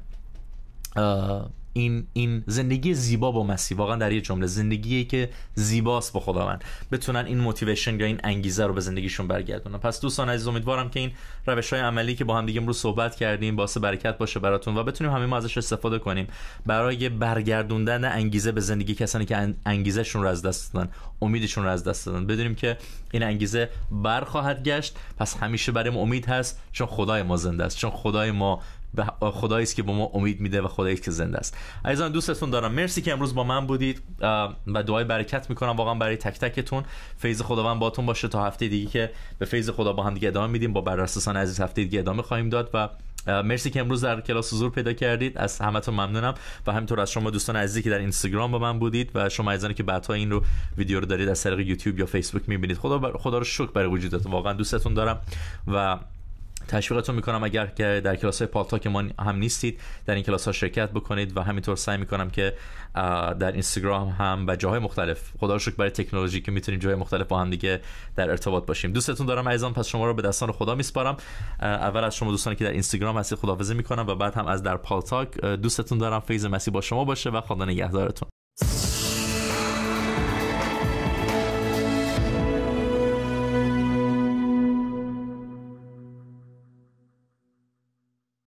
این این زندگی زیبا با مسیح واقعا در یه جمله زندگی که زیباست با خداوند بتونن این موتیویشن یا این انگیزه رو به زندگیشون برگردونن پس دوستان عزیز امیدوارم که این روش های عملی که با هم دیگه امروز صحبت کردیم باعث برکت باشه براتون و بتونیم همه ما ازش استفاده کنیم برای برگردوندن انگیزه به زندگی کسانی که انگیزهشون رو از دست دادن امیدشون رو از دست دادن بدونیم که این انگیزه برخواهد گشت پس همیشه برای امید هست چون خدای ما زنده است چون خدای ما خدایی است که به ما امید میده و خدایی که زنده است عزیزان دوستتون دارم مرسی که امروز با من بودید و دعای برکت کنم واقعا برای تک تکتون فیض خداوند باتون باشه تا هفته دیگه که به فیض خدا با هم دیگه ادامه میدیم با بررسسان عزیز هفته دیگه ادامه خواهیم داد و مرسی که امروز در کلاس حضور پیدا کردید از همتون ممنونم و همینطور از شما دوستان عزیزی که در اینستاگرام با من بودید و شما عزیزانی که بعدها این رو ویدیو رو دارید از طریق یوتیوب یا فیسبوک میبینید خدا بر... خدا رو شکر برای وجودتون واقعا دوستتون دارم و تشویقتون میکنم اگر که در کلاس های پالتاک ما هم نیستید در این کلاس ها شرکت بکنید و همینطور سعی میکنم که در اینستاگرام هم و جاهای مختلف خدا شکر برای تکنولوژی که میتونیم جاهای مختلف با هم دیگه در ارتباط باشیم دوستتون دارم عزیزان پس شما رو به دستان خدا میسپارم اول از شما دوستانی که در اینستاگرام هستید خداحافظی میکنم و بعد هم از در پالتاک دوستتون دارم فیض مسی با شما باشه و خدا نگهدارتون